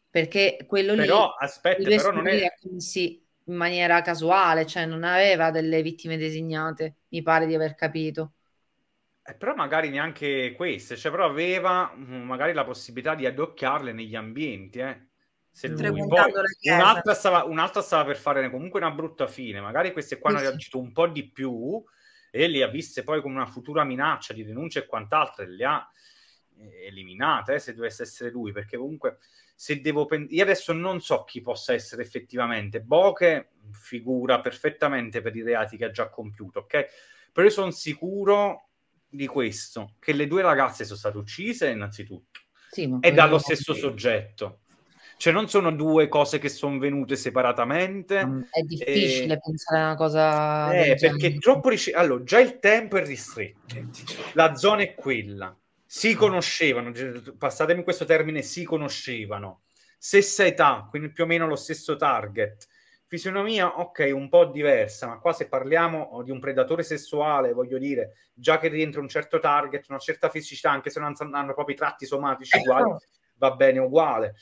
perché quello però, lì aspetta, però non è si, in maniera casuale, cioè non aveva delle vittime designate, mi pare di aver capito. Eh, però magari neanche queste, cioè però aveva mm, magari la possibilità di addocchiarle negli ambienti, eh se lui. Poi, un'altra, stava, un'altra stava per fare comunque una brutta fine, magari queste qua hanno reagito un po' di più e le ha viste poi come una futura minaccia di denuncia e quant'altro e le ha eh, eliminate eh, se dovesse essere lui, perché comunque se devo pen- io adesso non so chi possa essere effettivamente Boche figura perfettamente per i reati che ha già compiuto, ok? Però io sono sicuro di questo, che le due ragazze sono state uccise innanzitutto sì, e dallo stesso soggetto cioè non sono due cose che sono venute separatamente. Mm. È difficile e... Eh, pensare a una cosa... Eh, perché troppo... Ric- allora, già il tempo è ristretto, la zona è quella. Si mm. conoscevano, passatemi questo termine, si conoscevano. Stessa età, quindi più o meno lo stesso target. Fisionomia, ok, un po' diversa, ma qua se parliamo oh, di un predatore sessuale, voglio dire, già che rientra un certo target, una certa fisicità, anche se non hanno proprio i tratti somatici eh, uguali, va bene uguale.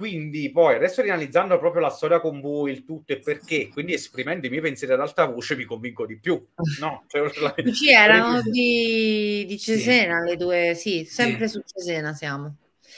Quindi poi adesso rianalizzando proprio la storia con voi, il tutto e perché, quindi esprimendo i miei pensieri ad alta voce mi convinco di più. No, cioè, la... Ci erano di, di Cesena sì. le due, sì, sempre sì. su Cesena siamo.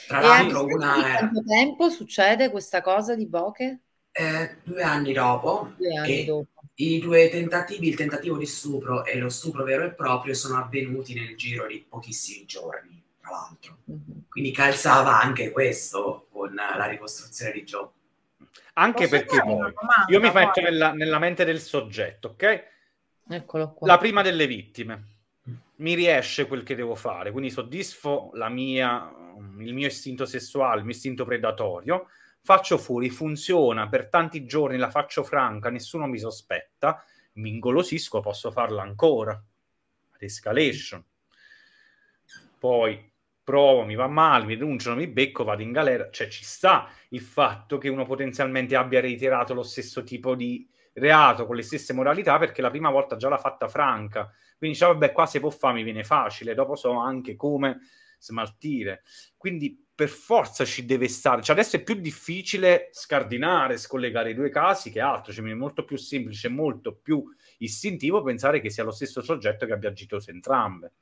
Tra e l'altro una... Di quanto tempo succede questa cosa di Boche? Eh, due anni dopo. Due anni dopo. I due tentativi, il tentativo di stupro e lo stupro vero e proprio, sono avvenuti nel giro di pochissimi giorni tra l'altro. Mm-hmm. Quindi calzava anche questo con la ricostruzione di Job. Anche Posso perché poi, io mi faccio nella, nella, mente del soggetto, ok? Eccolo qua. La prima delle vittime. Mi riesce quel che devo fare, quindi soddisfo mia, il mio istinto sessuale, il mio istinto predatorio, faccio fuori, funziona, per tanti giorni la faccio franca, nessuno mi sospetta, mi ingolosisco, posso farla ancora. Ad escalation. Poi provo, mi va male, mi denunciano, mi becco, vado in galera. Cioè, ci sta il fatto che uno potenzialmente abbia reiterato lo stesso tipo di reato con le stesse moralità perché la prima volta già l'ha fatta franca. Quindi diciamo, vabbè, qua se può fare mi viene facile, dopo so anche come smaltire. Quindi per forza ci deve stare. Cioè, adesso è più difficile scardinare, scollegare i due casi che altro. Cioè, è molto più semplice, molto più istintivo pensare che sia lo stesso soggetto che abbia agito su entrambe.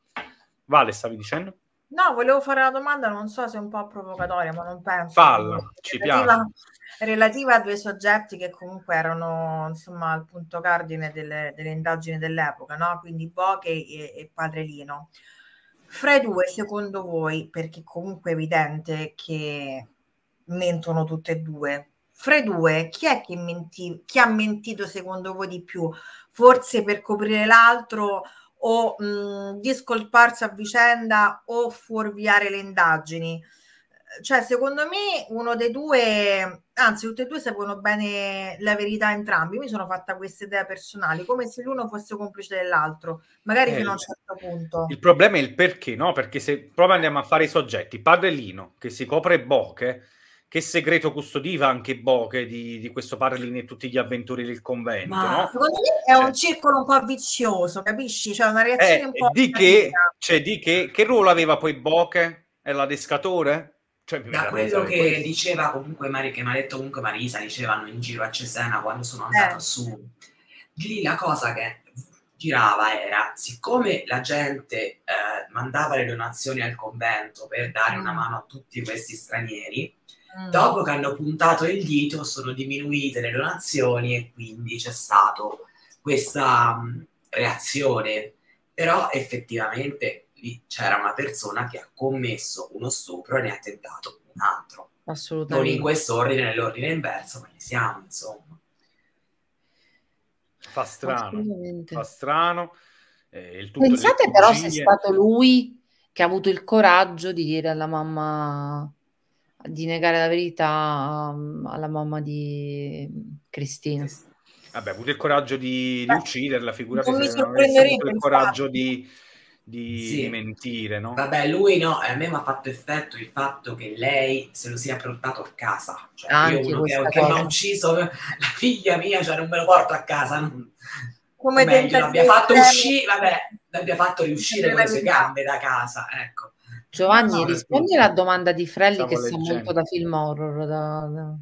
Vale, stavi dicendo? No, volevo fare una domanda, non so se è un po' provocatoria, ma non penso. Falla, ci relativa, piace. Relativa a due soggetti che comunque erano, insomma, al punto cardine delle, delle indagini dell'epoca, no? Quindi Boche e, e Lino. Fra i due, secondo voi, perché comunque è evidente che mentono tutte e due, fra i due, chi è che menti, chi ha mentito secondo voi di più? Forse per coprire l'altro o mh, discolparsi a vicenda o fuorviare le indagini. Cioè, secondo me uno dei due, anzi tutti e due sapevano bene la verità entrambi. Mi sono fatta questa idea personale, come se l'uno fosse complice dell'altro, magari eh, fino a un eh, certo punto. Il problema è il perché, no? Perché se proprio andiamo a fare i soggetti, Padellino che si copre bocche, che segreto custodiva anche Boche di, di questo Parlin e tutti gli avventori del convento. Ma, no? Secondo me è un cioè circolo un po' vizioso, capisci? Cioè una reazione eh, un po'. Di che, cioè, di che, che ruolo aveva poi Boche? È la descatore? Cioè, da quello che diceva comunque Mari, che mi ha detto comunque Marisa, dicevano in giro a Cesena quando sono eh. andato eh. su. Lì la cosa che girava era, siccome la gente eh, mandava le donazioni al convento per dare una mm. mano a tutti questi stranieri, Mm. Dopo che hanno puntato il dito sono diminuite le donazioni e quindi c'è stata questa mh, mm, reazione. Però effettivamente lì c'era una persona che ha commesso uno stupro e ne ha tentato un altro. Assolutamente. Non in quest'ordine, nell'ordine inverso, ma ne siamo, insomma. Fa strano. Fa strano. Eh, Pensate però se è stato lui che ha avuto il coraggio di dire alla mamma di negare la verità um, alla mamma di Cristina. Vabbè, ha avuto il coraggio di, di ucciderla, figurati non se non avesse avuto il coraggio di, di sì. mentire, no? Vabbè, lui no, a me mi ha fatto effetto il fatto che lei se lo sia portato a casa. Cioè, Anche io uno che, mi ha ucciso la figlia mia, cioè non me lo porto a casa. Non... Come o meglio, l'abbia fatto uscire, vabbè, l'abbia fatto riuscire con le sue gambe da casa, ecco. Giovanni, no, rispondi alla domanda di Frelli che che sa molto da film horror. Da, da...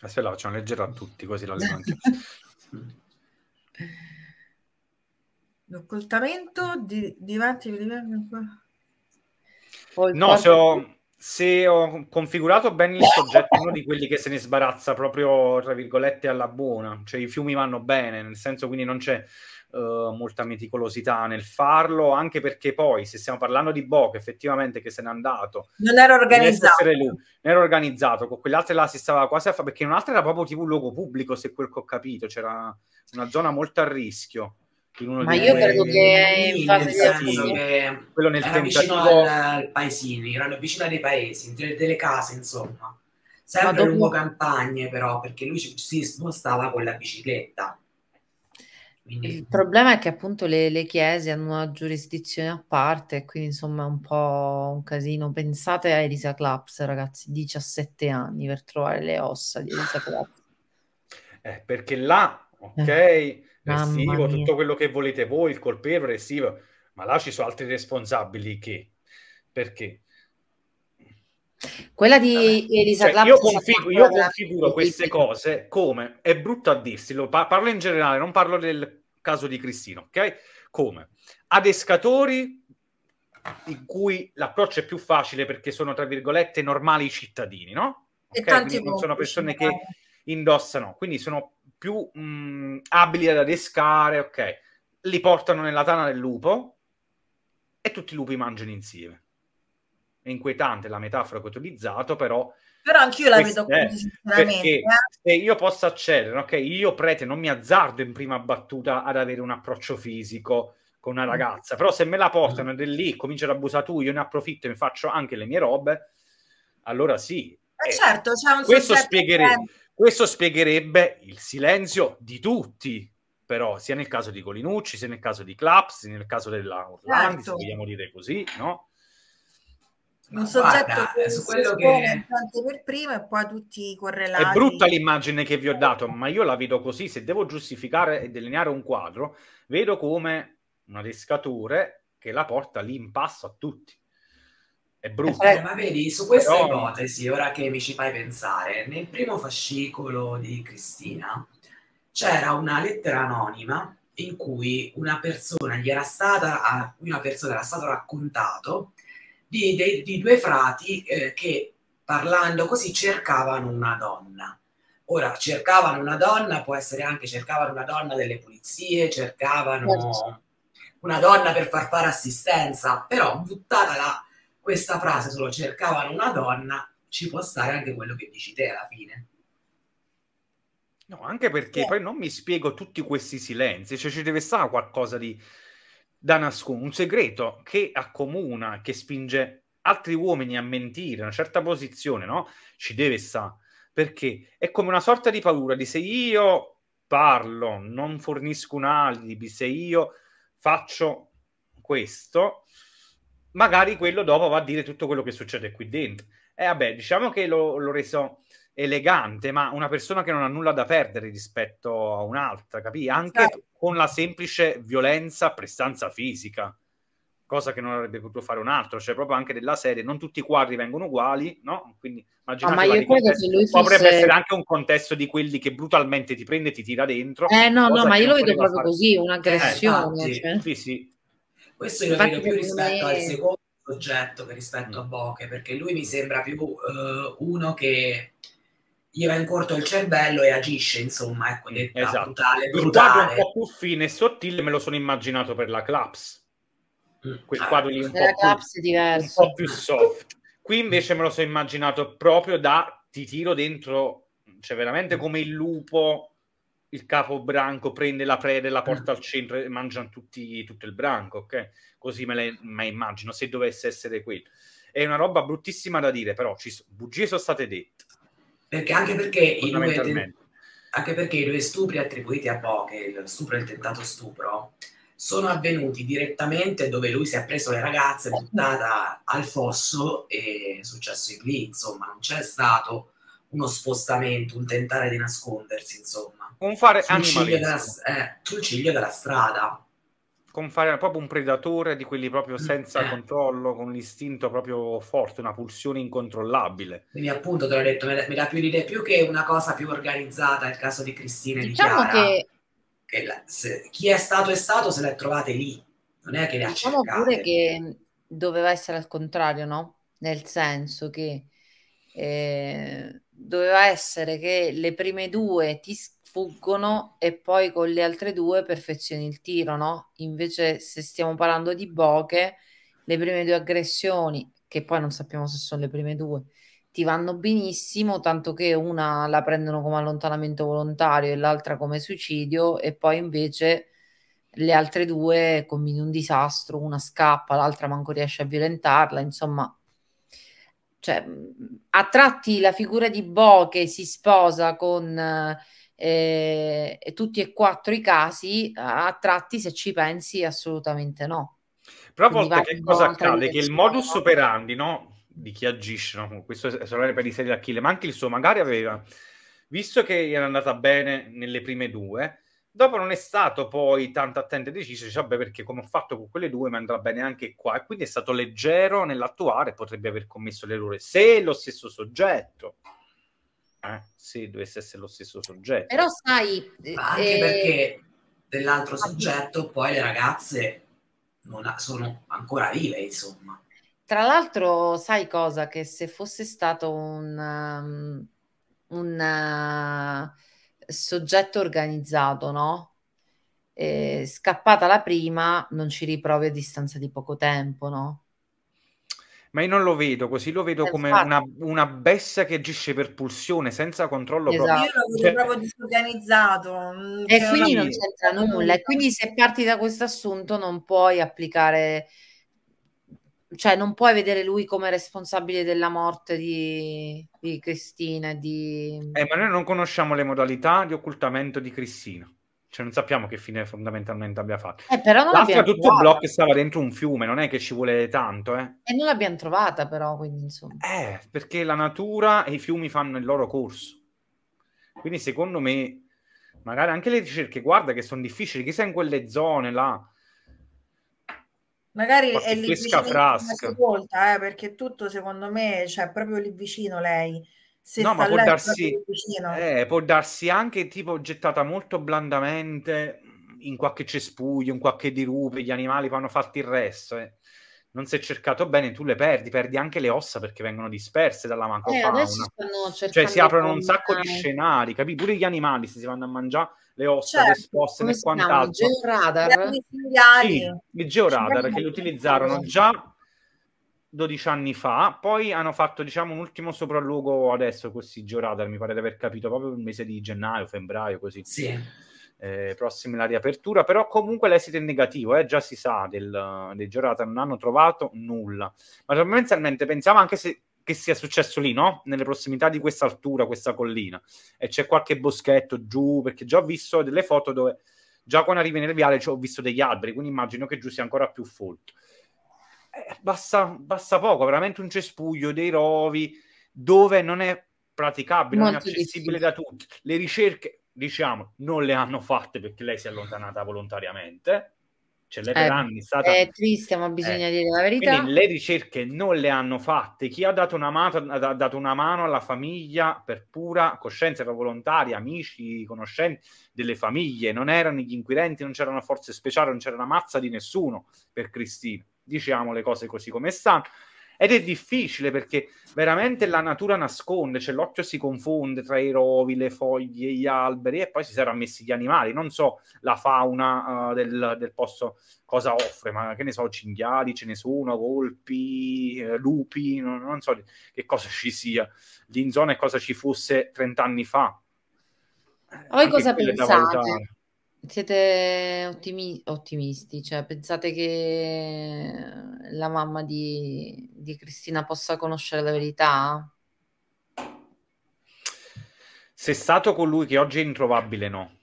Aspetta, la facciamo leggere a tutti, così la levantiamo. L'occultamento di, di Vatti... No, se ho, se ho configurato bene il soggetto, uno di quelli che se ne sbarazza proprio, tra virgolette, alla buona. Cioè i fiumi vanno bene, nel senso quindi non c'è eh, molta meticolosità nel farlo, anche perché poi se stiamo parlando di Boc effettivamente che se n'è andato, non era organizzato, lui, non era organizzato, con quell'altra là si stava quasi a fare, perché un'altra era proprio tipo un luogo pubblico, se quel che ho capito, c'era una zona molto a rischio. Ma io credo che in fase di quello nel era tentativo... vicino al paesino, erano vicino ai paesi, delle, delle case, insomma. Sempre dopo... lungo campagne, però, perché lui ci, si spostava con la bicicletta. Il problema è che appunto le, le, chiese hanno una giurisdizione a parte, quindi insomma è un po' un casino. Pensate a Elisa Claps, ragazzi, 17 anni per trovare le ossa di Elisa Claps. Eh, perché là, ok, eh, tutto quello che volete voi, il colpevole, restivo, ma là ci sono altri responsabili che... Perché? Quella di Elisa cioè, Io, configu- io configuro queste cose come, è brutto a dirsi, par- parlo in generale, non parlo del caso di Cristina, ok? Come adescatori in cui l'approccio è più facile perché sono, tra virgolette, normali cittadini, no? Okay? non sono persone che indossano, quindi sono più mh, abili ad adescare, ok? Li portano nella tana del lupo e tutti i lupi mangiano insieme è inquietante la metafora che ho utilizzato, però... Però anch'io la vedo così, sinceramente. Eh? se io posso accedere, ok, io prete non mi azzardo in prima battuta ad avere un approccio fisico con una mm. ragazza, però se me la portano da mm. lì, comincia ad abusare tu, io ne approfitto e mi faccio anche le mie robe, allora sì. Ma eh, eh, certo, c'è un questo spiegherebbe, che... questo spiegherebbe il silenzio di tutti, però sia nel caso di Colinucci, sia nel caso di Claps, sia nel caso della Orlando, certo. se vogliamo dire così, no? un soggetto guarda, su quello che per prima e poi tutti correlati. È brutta l'immagine che vi ho dato, ma io la vedo così, se devo giustificare e delineare un quadro, vedo come una descature che la porta lì in passo a tutti. È brutto. Eh, ma vedi, su questa Però... ipotesi, ora che mi ci fai pensare, nel primo fascicolo di Cristina c'era una lettera anonima in cui una persona gli era stata, a cui una persona era stato raccontato di, de, di due frati eh, che parlando così cercavano una donna. Ora, cercavano una donna, può essere anche cercavano una donna delle pulizie, cercavano certo. una donna per far fare assistenza, però buttata là questa frase solo cercavano una donna, ci può stare anche quello che dici te alla fine. No, anche perché eh. poi non mi spiego tutti questi silenzi, cioè ci deve stare qualcosa di da nascondere, un segreto che accomuna, che spinge altri uomini a mentire, una certa posizione, no? Ci deve sa, perché è come una sorta di paura di se io parlo, non fornisco un alibi, se io faccio questo, magari quello dopo va a dire tutto quello che succede qui dentro. E eh, vabbè, diciamo che l'ho, l'ho reso elegante, ma una persona che non ha nulla da perdere rispetto a un'altra, capì? Anche sì. Certo. con la semplice violenza, prestanza fisica, cosa che non avrebbe potuto fare un altro, cioè proprio anche della serie, non tutti i quadri vengono uguali, no? Quindi ah, immaginate, ah, ma fosse... potrebbe essere anche un contesto di quelli che brutalmente ti prende e ti tira dentro. Eh no, no, ma io lo vedo proprio fare. così, un'aggressione. Eh, cioè. Sì, sì. Questo io lo vedo più rispetto me... al secondo soggetto che rispetto mm. a Bokeh, perché lui mi sembra più uh, uno che gli va in corto il cervello e agisce, insomma, ecco, detta esatto. brutale, brutale. un po' più fine e sottile me lo sono immaginato per la Claps. Mm. Quel ah, quadro lì un, po più, un po' più soft. Qui invece me lo sono immaginato proprio da ti tiro dentro, cioè veramente come il lupo il capo branco prende la preda e la porta al centro e mangiano tutti, tutto il branco, ok? Così me la, me la immagino, se dovesse essere quello. È una roba bruttissima da dire, però ci, bugie sono state dette. Perché anche perché, i due, anche perché i due stupri attribuiti a il stupro e il tentato stupro, sono avvenuti direttamente dove lui si è preso le ragazze, buttata al fosso e è successo il lì, insomma, non c'è stato uno spostamento, un tentare di nascondersi, insomma. Un fare sul ciglio, della, eh, sul ciglio della strada con fare proprio un predatore di quelli proprio mm. senza eh. controllo, con l'istinto proprio forte, una pulsione incontrollabile. Quindi appunto te l'ho detto, mi dà più l'idea, più che una cosa più organizzata, il caso di Cristina e diciamo di Chiara. Che... che la, se, chi è stato è stato se l'è trovate lì, non è che le diciamo ha cercate. pure che doveva essere al contrario, no? Nel senso che eh, doveva essere che le prime due ti, fuggono e poi con le altre due perfezioni il tiro, no? Invece se stiamo parlando di boche, le prime due aggressioni, che poi non sappiamo se sono le prime due, ti vanno benissimo, tanto che una la prendono come allontanamento volontario e l'altra come suicidio e poi invece le altre due combini un disastro, una scappa, l'altra manco riesce a violentarla, insomma, cioè, mm, a tratti la figura di Bo che si sposa con eh, eh, e tutti e quattro i casi a tratti se ci pensi assolutamente no. Però a volte che cosa accade? Che il modus operandi no? di chi agisce, no? questo è solo per i seri d'Achille, ma anche il suo magari aveva, visto che era andata bene nelle prime due, dopo non è stato poi tanto attento e deciso, cioè, vabbè perché come ho fatto con quelle due mi andrà bene anche qua, e quindi è stato leggero nell'attuare, potrebbe aver commesso l'errore se lo stesso soggetto eh, ah, se dovesse essere lo stesso soggetto. Però sai... Anche eh, perché dell'altro soggetto poi le ragazze ha, sono ancora vive, insomma. Tra l'altro, sai cosa? Che se fosse stato un, um, un uh, soggetto organizzato, no? Eh, scappata la prima, non ci riprovi a distanza di poco tempo, no? ma io non lo vedo così, lo vedo esatto. come una, una, bessa che agisce per pulsione, senza controllo esatto. proprio. Io lo vedo cioè... proprio disorganizzato. Mm, e cioè, quindi non c'entra nulla. E quindi se parti da questo assunto non puoi applicare, cioè non puoi vedere lui come responsabile della morte di, di Cristina. Di... Eh, ma noi non conosciamo le modalità di occultamento di Cristina cioè non sappiamo che fine fondamentalmente abbia fatto. Eh, però non L'altra tutto il blocco stava dentro un fiume, non è che ci vuole tanto. Eh. E non l'abbiamo trovata però, quindi insomma. Eh, perché la natura e i fiumi fanno il loro corso. Quindi secondo me, magari anche le ricerche, guarda che sono difficili, chissà in quelle zone là. Magari è lì vicino Volta, eh, perché tutto secondo me, cioè proprio lì vicino lei si no, ma può darsi, eh, può darsi anche tipo gettata molto blandamente in qualche cespuglio, in qualche dirupe, gli animali vanno fatti il resto. Eh. Non si è cercato bene, tu le perdi, perdi anche le ossa perché vengono disperse dalla macrofauna. Eh, cioè si aprono un sacco di scenari, capi? Pure gli animali se si vanno a mangiare le ossa certo, esposte e quant'altro. Il georadar? Sì, il georadar che li utilizzarono già 12 anni fa, poi hanno fatto diciamo un ultimo sopralluogo adesso così giorata, mi pare di aver capito proprio il mese di gennaio, febbraio così. Sì. Eh, prossimi alla riapertura, però comunque l'esito è negativo, eh, già si sa del, del giorata, non hanno trovato nulla. Ma tendenzialmente pensiamo anche se, che sia successo lì, no? Nelle prossimità di questa altura, questa collina, e c'è qualche boschetto giù, perché già ho visto delle foto dove già quando arrivi nel viale cioè, ho visto degli alberi, quindi immagino che giù sia ancora più folto eh, basta, basta, poco, veramente un cespuglio dei rovi dove non è praticabile, Molto non è accessibile da tutti. Le ricerche, diciamo, non le hanno fatte perché lei si è allontanata volontariamente. Ce l'è per eh, anni è stata... È triste, ma bisogna eh. dire la verità. Quindi le ricerche non le hanno fatte. Chi ha dato una, mano, ha dato una mano alla famiglia per pura coscienza, per volontari, amici, conoscenti delle famiglie, non erano gli inquirenti, non c'erano forze speciali, non c'era una mazza di nessuno per Cristina diciamo le cose così come stanno. Ed è difficile perché veramente la natura nasconde, cioè l'occhio si confonde tra i rovi, le foglie, gli alberi e poi si saranno messi gli animali. Non so la fauna uh, del, del, posto cosa offre, ma che ne so, cinghiali ce ne sono, volpi, eh, lupi, non, non, so che cosa ci sia lì in zona e cosa ci fosse 30 anni fa. Voi Anche cosa pensate? Siete ottimi- ottimisti, cioè pensate che eh, la mamma di, di Cristina possa conoscere la verità? Se è stato colui che oggi è introvabile, no.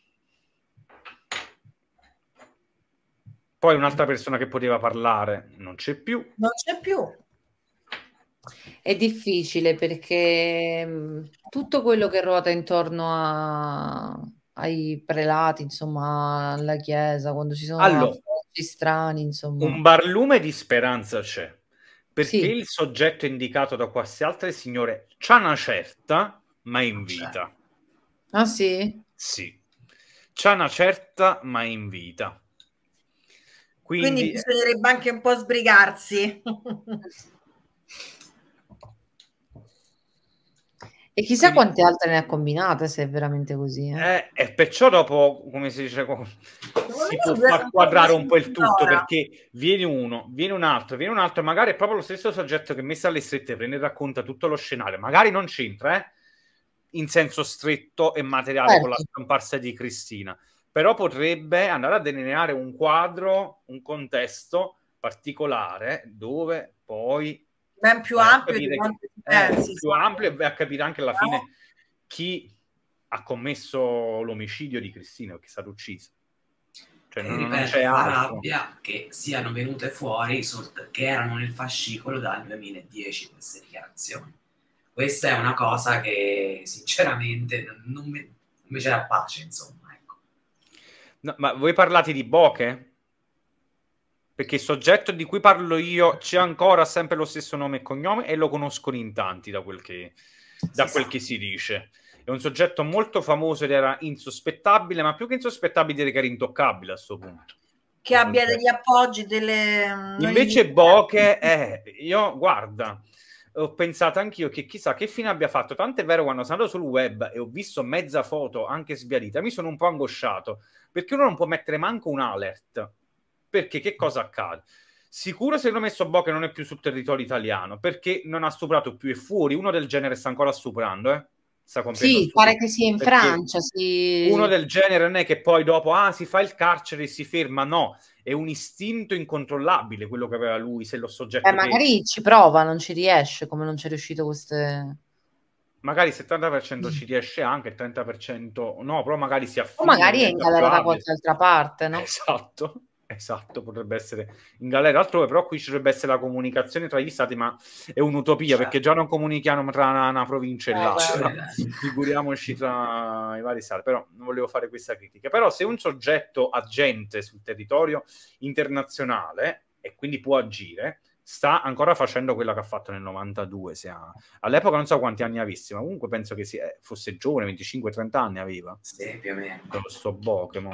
Poi un'altra persona che poteva parlare non c'è più. Non c'è più. È difficile perché mm, tutto quello che ruota intorno a ai prelati, insomma, alla chiesa, quando ci sono allora, strani, insomma. Un barlume di speranza c'è, perché sì. il soggetto indicato da queste altre signore c'ha una certa, ma in certo. vita. Ah sì? Sì. C'ha una certa, ma in vita. Quindi, Quindi bisognerebbe anche un po' sbrigarsi. E chissà Quindi, quante altre ne ha combinate se è veramente così. Eh. Eh, e perciò dopo, come si dice, si può far quadrare un po' il tutto perché viene uno, viene un altro, viene un altro, magari è proprio lo stesso soggetto che messa alle strette prende e racconta tutto lo scenario, magari non c'entra, eh, in senso stretto e materiale certo. con la certo. scomparsa di Cristina, però potrebbe andare a delineare un quadro, un contesto particolare dove poi ben più ampio, di quanto eh, sì, più ampio e a capire anche alla no. fine chi ha commesso l'omicidio di Cristina o chi è stato ucciso. Cioè, non, ripeto, non c'è rabbia che siano venute fuori, che erano nel fascicolo dal 2010 queste dichiarazioni. Questa è una cosa che sinceramente non mi, non mi c'era pace, insomma. Ecco. No, ma voi parlate di Boche? perché il soggetto di cui parlo io c'è ancora sempre lo stesso nome e cognome e lo conoscono in tanti da quel che, da sì, quel che si dice. È un soggetto molto famoso ed era insospettabile, ma più che insospettabile direi che era intoccabile a questo punto. Che non abbia c'è. degli appoggi, delle... Invece Boche Eh, io, guarda, ho pensato anch'io che chissà che fine abbia fatto. Tanto è vero, quando sono andato sul web e ho visto mezza foto anche sbiadita, mi sono un po' angosciato, perché uno non può mettere manco un alert perché che cosa accade? Sicuro se secondo messo Bo che non è più sul territorio italiano, perché non ha superato più e fuori, uno del genere sta ancora superando, eh? Sta sì, pare che sia in Francia. Sì. Uno del genere non è che poi dopo ah, si fa il carcere e si ferma, no, è un istinto incontrollabile quello che aveva lui, se lo soggetto... Eh, magari che... ci prova, non ci riesce, come non ci è riuscito queste magari il 70% ci riesce anche, il 30% no, però magari si affida. O magari è in galera da qualche altra parte, no? Esatto. Esatto, potrebbe essere in galera altrove, però qui ci dovrebbe essere la comunicazione tra gli stati, ma è un'utopia certo. perché già non comunichiamo tra una, una provincia e eh, l'altra, figuriamoci tra i vari stati, però non volevo fare questa critica. Però se un soggetto agente sul territorio internazionale e quindi può agire, sta ancora facendo quella che ha fatto nel 92. All'epoca non so quanti anni avessi, ma comunque penso che sia, fosse giovane, 25-30 anni aveva. Sì, più o meno. Questo Pokémon.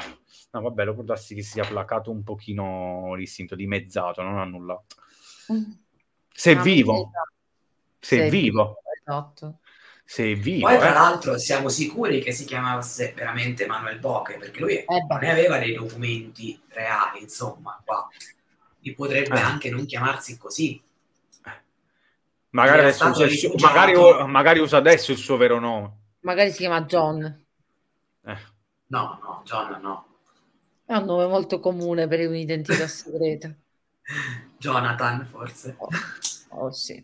No, vabbè, lo può darsi che sia placato un pochino l'istinto, dimezzato, non ha nulla. Mm. Se è ah, vivo. Esatto. Se è vivo. Esatto. Se vivo. Poi, tra eh. l'altro, siamo sicuri che si chiamasse veramente Manuel Bocche, perché lui eh, non ne aveva dei documenti reali, insomma, qua e potrebbe eh. anche non chiamarsi così. Magari, adesso usa, suo, magari, magari usa adesso il suo vero nome. Magari si chiama John. Eh. No, no, John no. È un nome molto comune per un'identità segreta. Jonathan, forse. Oh, oh sì.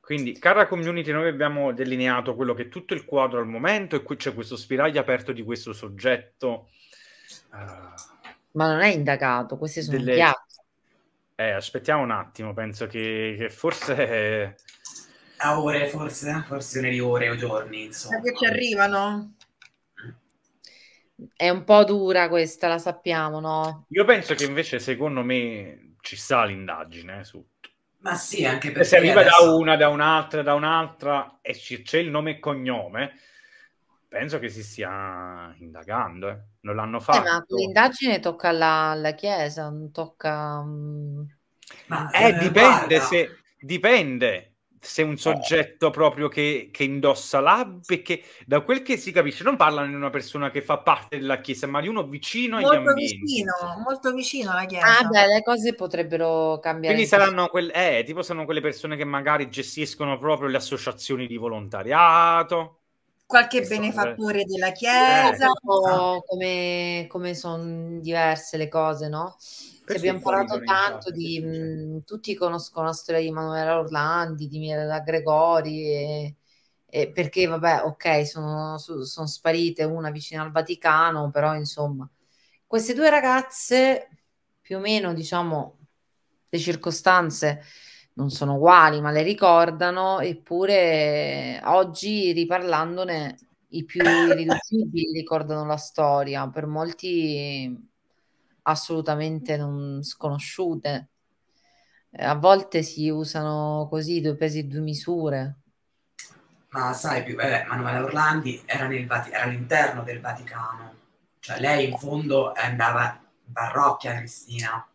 Quindi, cara community, noi abbiamo delineato quello che è tutto il quadro al momento e qui c'è questo spiraglio aperto di questo soggetto. Uh ma non è indagato, queste sono delle... chiacchiere. Eh, aspettiamo un attimo, penso che, che forse... A ah, ore, forse, forse nelle ore o giorni, insomma. Che ci arrivano? È un po' dura questa, la sappiamo, no? Io penso che invece, secondo me, ci sta l'indagine eh, su ma sì, anche perché se arriva adesso... da una, da un'altra, da un'altra e c'è il nome e cognome, Penso che si stia indagando, eh. non l'hanno fatto. Eh, ma l'indagine tocca alla, alla Chiesa, non tocca... Mm, ma eh, eh dipende se, dipende se un eh. soggetto proprio che, che indossa l'hub, perché da quel che si capisce non parlano di una persona che fa parte della Chiesa, ma di uno vicino molto agli ambienti. Vicino, molto vicino alla Chiesa. Ah, beh, le cose potrebbero cambiare. Quindi saranno, quel, eh, tipo saranno quelle persone che magari gestiscono proprio le associazioni di volontariato qualche Questo benefattore è... della eh, Chiesa, eh, o come, come sono diverse le cose, no? abbiamo parlato tanto di... Cioè. Mh, mhmm, tutti conoscono la storia di Emanuela Orlandi, di Mirella Gregori, e, e perché vabbè, ok, sono, sono sparite una vicino al Vaticano, però insomma, queste due ragazze, più o meno, diciamo, le circostanze non sono uguali, ma le ricordano, eppure oggi riparlandone i più irriducibili ricordano la storia, per molti assolutamente non sconosciute. Eh, a volte si usano così due pesi e due misure. Ma sai, più, vabbè, Manuela Orlandi era, Vati- era all'interno del Vaticano, cioè lei in fondo andava in parrocchia Cristina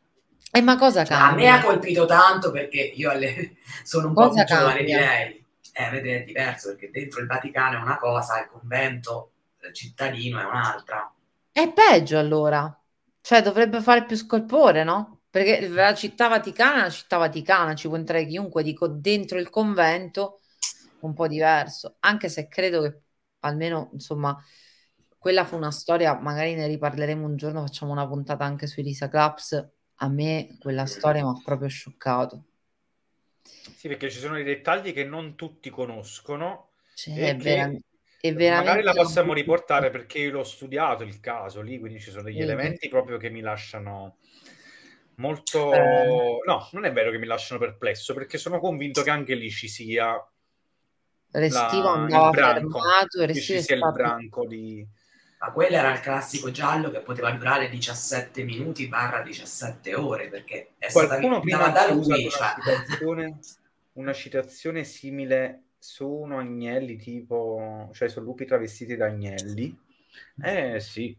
e eh, ma cosa cambia? A me ha colpito tanto perché io alle... sono un cosa po' più giovane di lei. Eh, vede, è diverso perché dentro il Vaticano è una cosa, il convento il cittadino è un'altra. È peggio allora. Cioè dovrebbe fare più scolpore, no? Perché la città vaticana è una città vaticana, ci può entrare chiunque, dico dentro il convento un po' diverso, anche se credo che almeno, insomma, quella fu una storia, magari ne riparleremo un giorno, facciamo una puntata anche sui Lisa Claps, a me quella storia mi ha proprio scioccato. Sì, perché ci sono dei dettagli che non tutti conoscono. Cioè, e è veramente... magari la possiamo riportare perché io l'ho studiato il caso lì, quindi ci sono degli Vedi. elementi proprio che mi lasciano molto... Eh. No, non è vero che mi lasciano perplesso, perché sono convinto che anche lì ci sia... Restivo la... andava fermato, Restivo ci sia stato... il branco di ma quello era il classico giallo che poteva durare 17 minuti barra 17 ore perché è Qualcuno stata prima da lui cioè... una, citazione, una citazione simile sono agnelli tipo cioè sono lupi travestiti da agnelli eh sì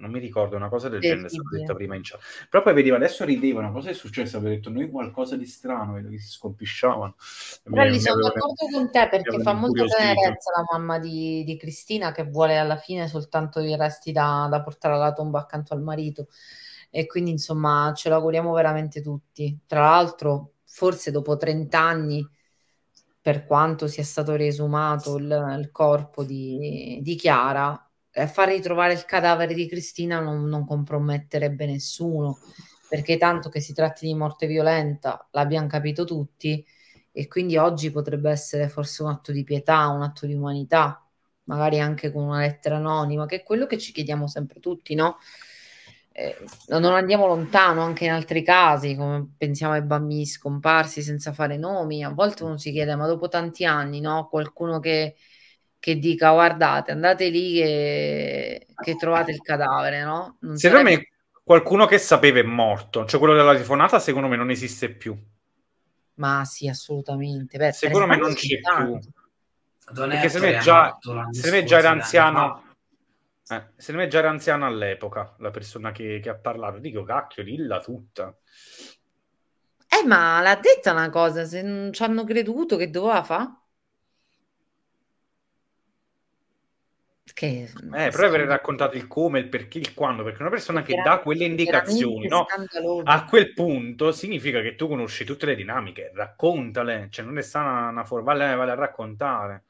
non mi ricordo una cosa del genere, è stata detta prima in chat. Però poi vedevo, adesso ridevano, cosa è successo? Avevo detto noi qualcosa di strano, vedo che si scompisciavano. Però lì sono d'accordo con te perché fa molta tenerezza la mamma di, di, Cristina che vuole alla fine soltanto i resti da, da, portare alla tomba accanto al marito. E quindi insomma ce l'auguriamo veramente tutti. Tra l'altro, forse dopo 30 anni per quanto sia stato resumato il, il corpo di, di Chiara, eh, far ritrovare il cadavere di Cristina non, non comprometterebbe nessuno, perché tanto che si tratti di morte violenta, l'abbiamo capito tutti, e quindi oggi potrebbe essere forse un atto di pietà, un atto di umanità, magari anche con una lettera anonima, che è quello che ci chiediamo sempre tutti, no? Eh, non andiamo lontano anche in altri casi, come pensiamo ai bambini scomparsi senza fare nomi, a volte uno si chiede, ma dopo tanti anni, no? Qualcuno che che dica guardate andate lì che, che trovate il cadavere no? Non secondo sarebbe... me qualcuno che sapeva è morto cioè quello della telefonata secondo me non esiste più ma sì assolutamente Beh, secondo me non c'è tanto. più Don perché se ne è già, se ne è già era anziano eh, se è già era anziano all'epoca la persona che, che ha parlato dico cacchio lilla tutta eh ma l'ha detta una cosa se non ci hanno creduto che doveva fare Che, eh, però avrei raccontato il come, il perché, il quando, perché una persona che dà quelle indicazioni no? a quel punto significa che tu conosci tutte le dinamiche, raccontale, cioè non è stata una forma, vale, vale a raccontare.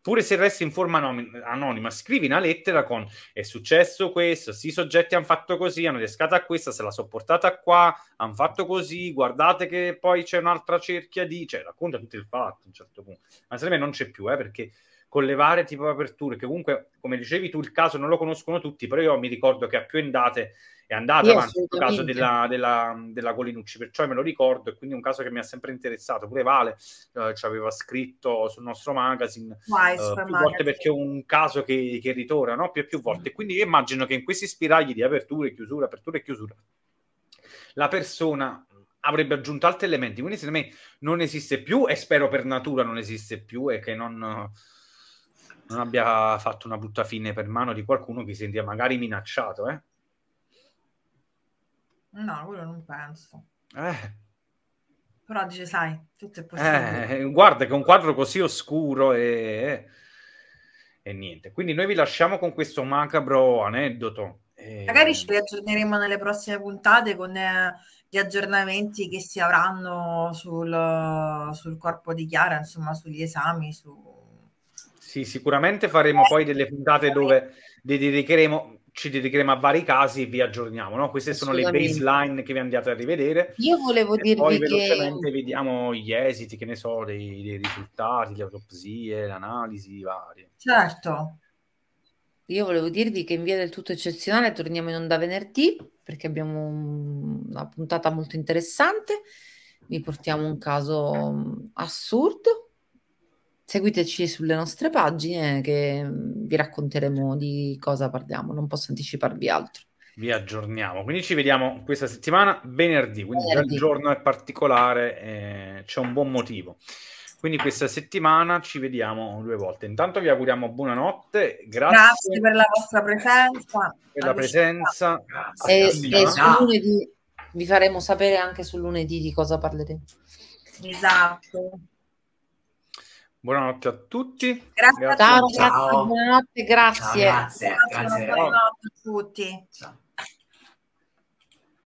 Pure se resti in forma anonima, scrivi una lettera con è successo questo, sì, i soggetti hanno fatto così, hanno riescato a questa, se la sopportata qua, hanno fatto così, guardate che poi c'è un'altra cerchia di... cioè racconta tutto il fatto a un certo punto. Ma se non c'è più, eh, perché con le varie tipo aperture, che comunque, come dicevi tu, il caso non lo conoscono tutti, però io mi ricordo che a più andate è andata yeah, avanti il caso della, della, della Colinucci, perciò me lo ricordo e quindi è un caso che mi ha sempre interessato. Pure Vale eh, ci aveva scritto sul nostro magazine Wise, eh, più magazine. volte perché è un caso che, che ritorna no? più e più volte. Mm. Quindi io immagino che in questi spiragli di aperture e chiusura, aperture e chiusura, la persona avrebbe aggiunto altri elementi. Quindi secondo me non esiste più e spero per natura non esiste più e che non non abbia fatto una brutta fine per mano di qualcuno che si sentia magari minacciato, eh? No, quello non penso. Eh. Però dice, sai, tutto è possibile. Eh, guarda che un quadro così oscuro e... Eh, e niente. Quindi noi vi lasciamo con questo macabro aneddoto. E... Magari ci riaggiorneremo nelle prossime puntate con eh, gli aggiornamenti che si avranno sul, sul corpo di Chiara, insomma, sugli esami, su sì, sicuramente faremo poi delle puntate dove dedicheremo, ci dedicheremo a vari casi e vi aggiorniamo. No? Queste sono le baseline che vi andate a rivedere. Io volevo dirvi poi velocemente vediamo gli esiti, che ne so, dei, dei risultati, le autopsie, le analisi varie. Certo. Io volevo dirvi che in via del tutto eccezionale torniamo in onda venerdì perché abbiamo una puntata molto interessante. Vi portiamo un caso mm, assurdo Seguiteci sulle nostre pagine che mhmm, vi racconteremo di cosa parliamo, non posso anticiparvi altro. Vi aggiorniamo, quindi ci vediamo questa settimana venerdì, quindi venerdì. il giorno è particolare, eh, c'è un buon motivo. Quindi questa settimana ci vediamo due volte. Intanto vi auguriamo buonanotte. Grazie, Grazie per la vostra presenza. Per la presenza. E, e sul lunedì vi faremo sapere anche su lunedì di cosa parleremo. Esatto. Buonanotte a tutti. Grazie, grazie. a tutti. Ciao, ciao. Buonanotte, grazie. Ciao, grazie. Grazie, grazie. Buonanotte a tutti. Ciao.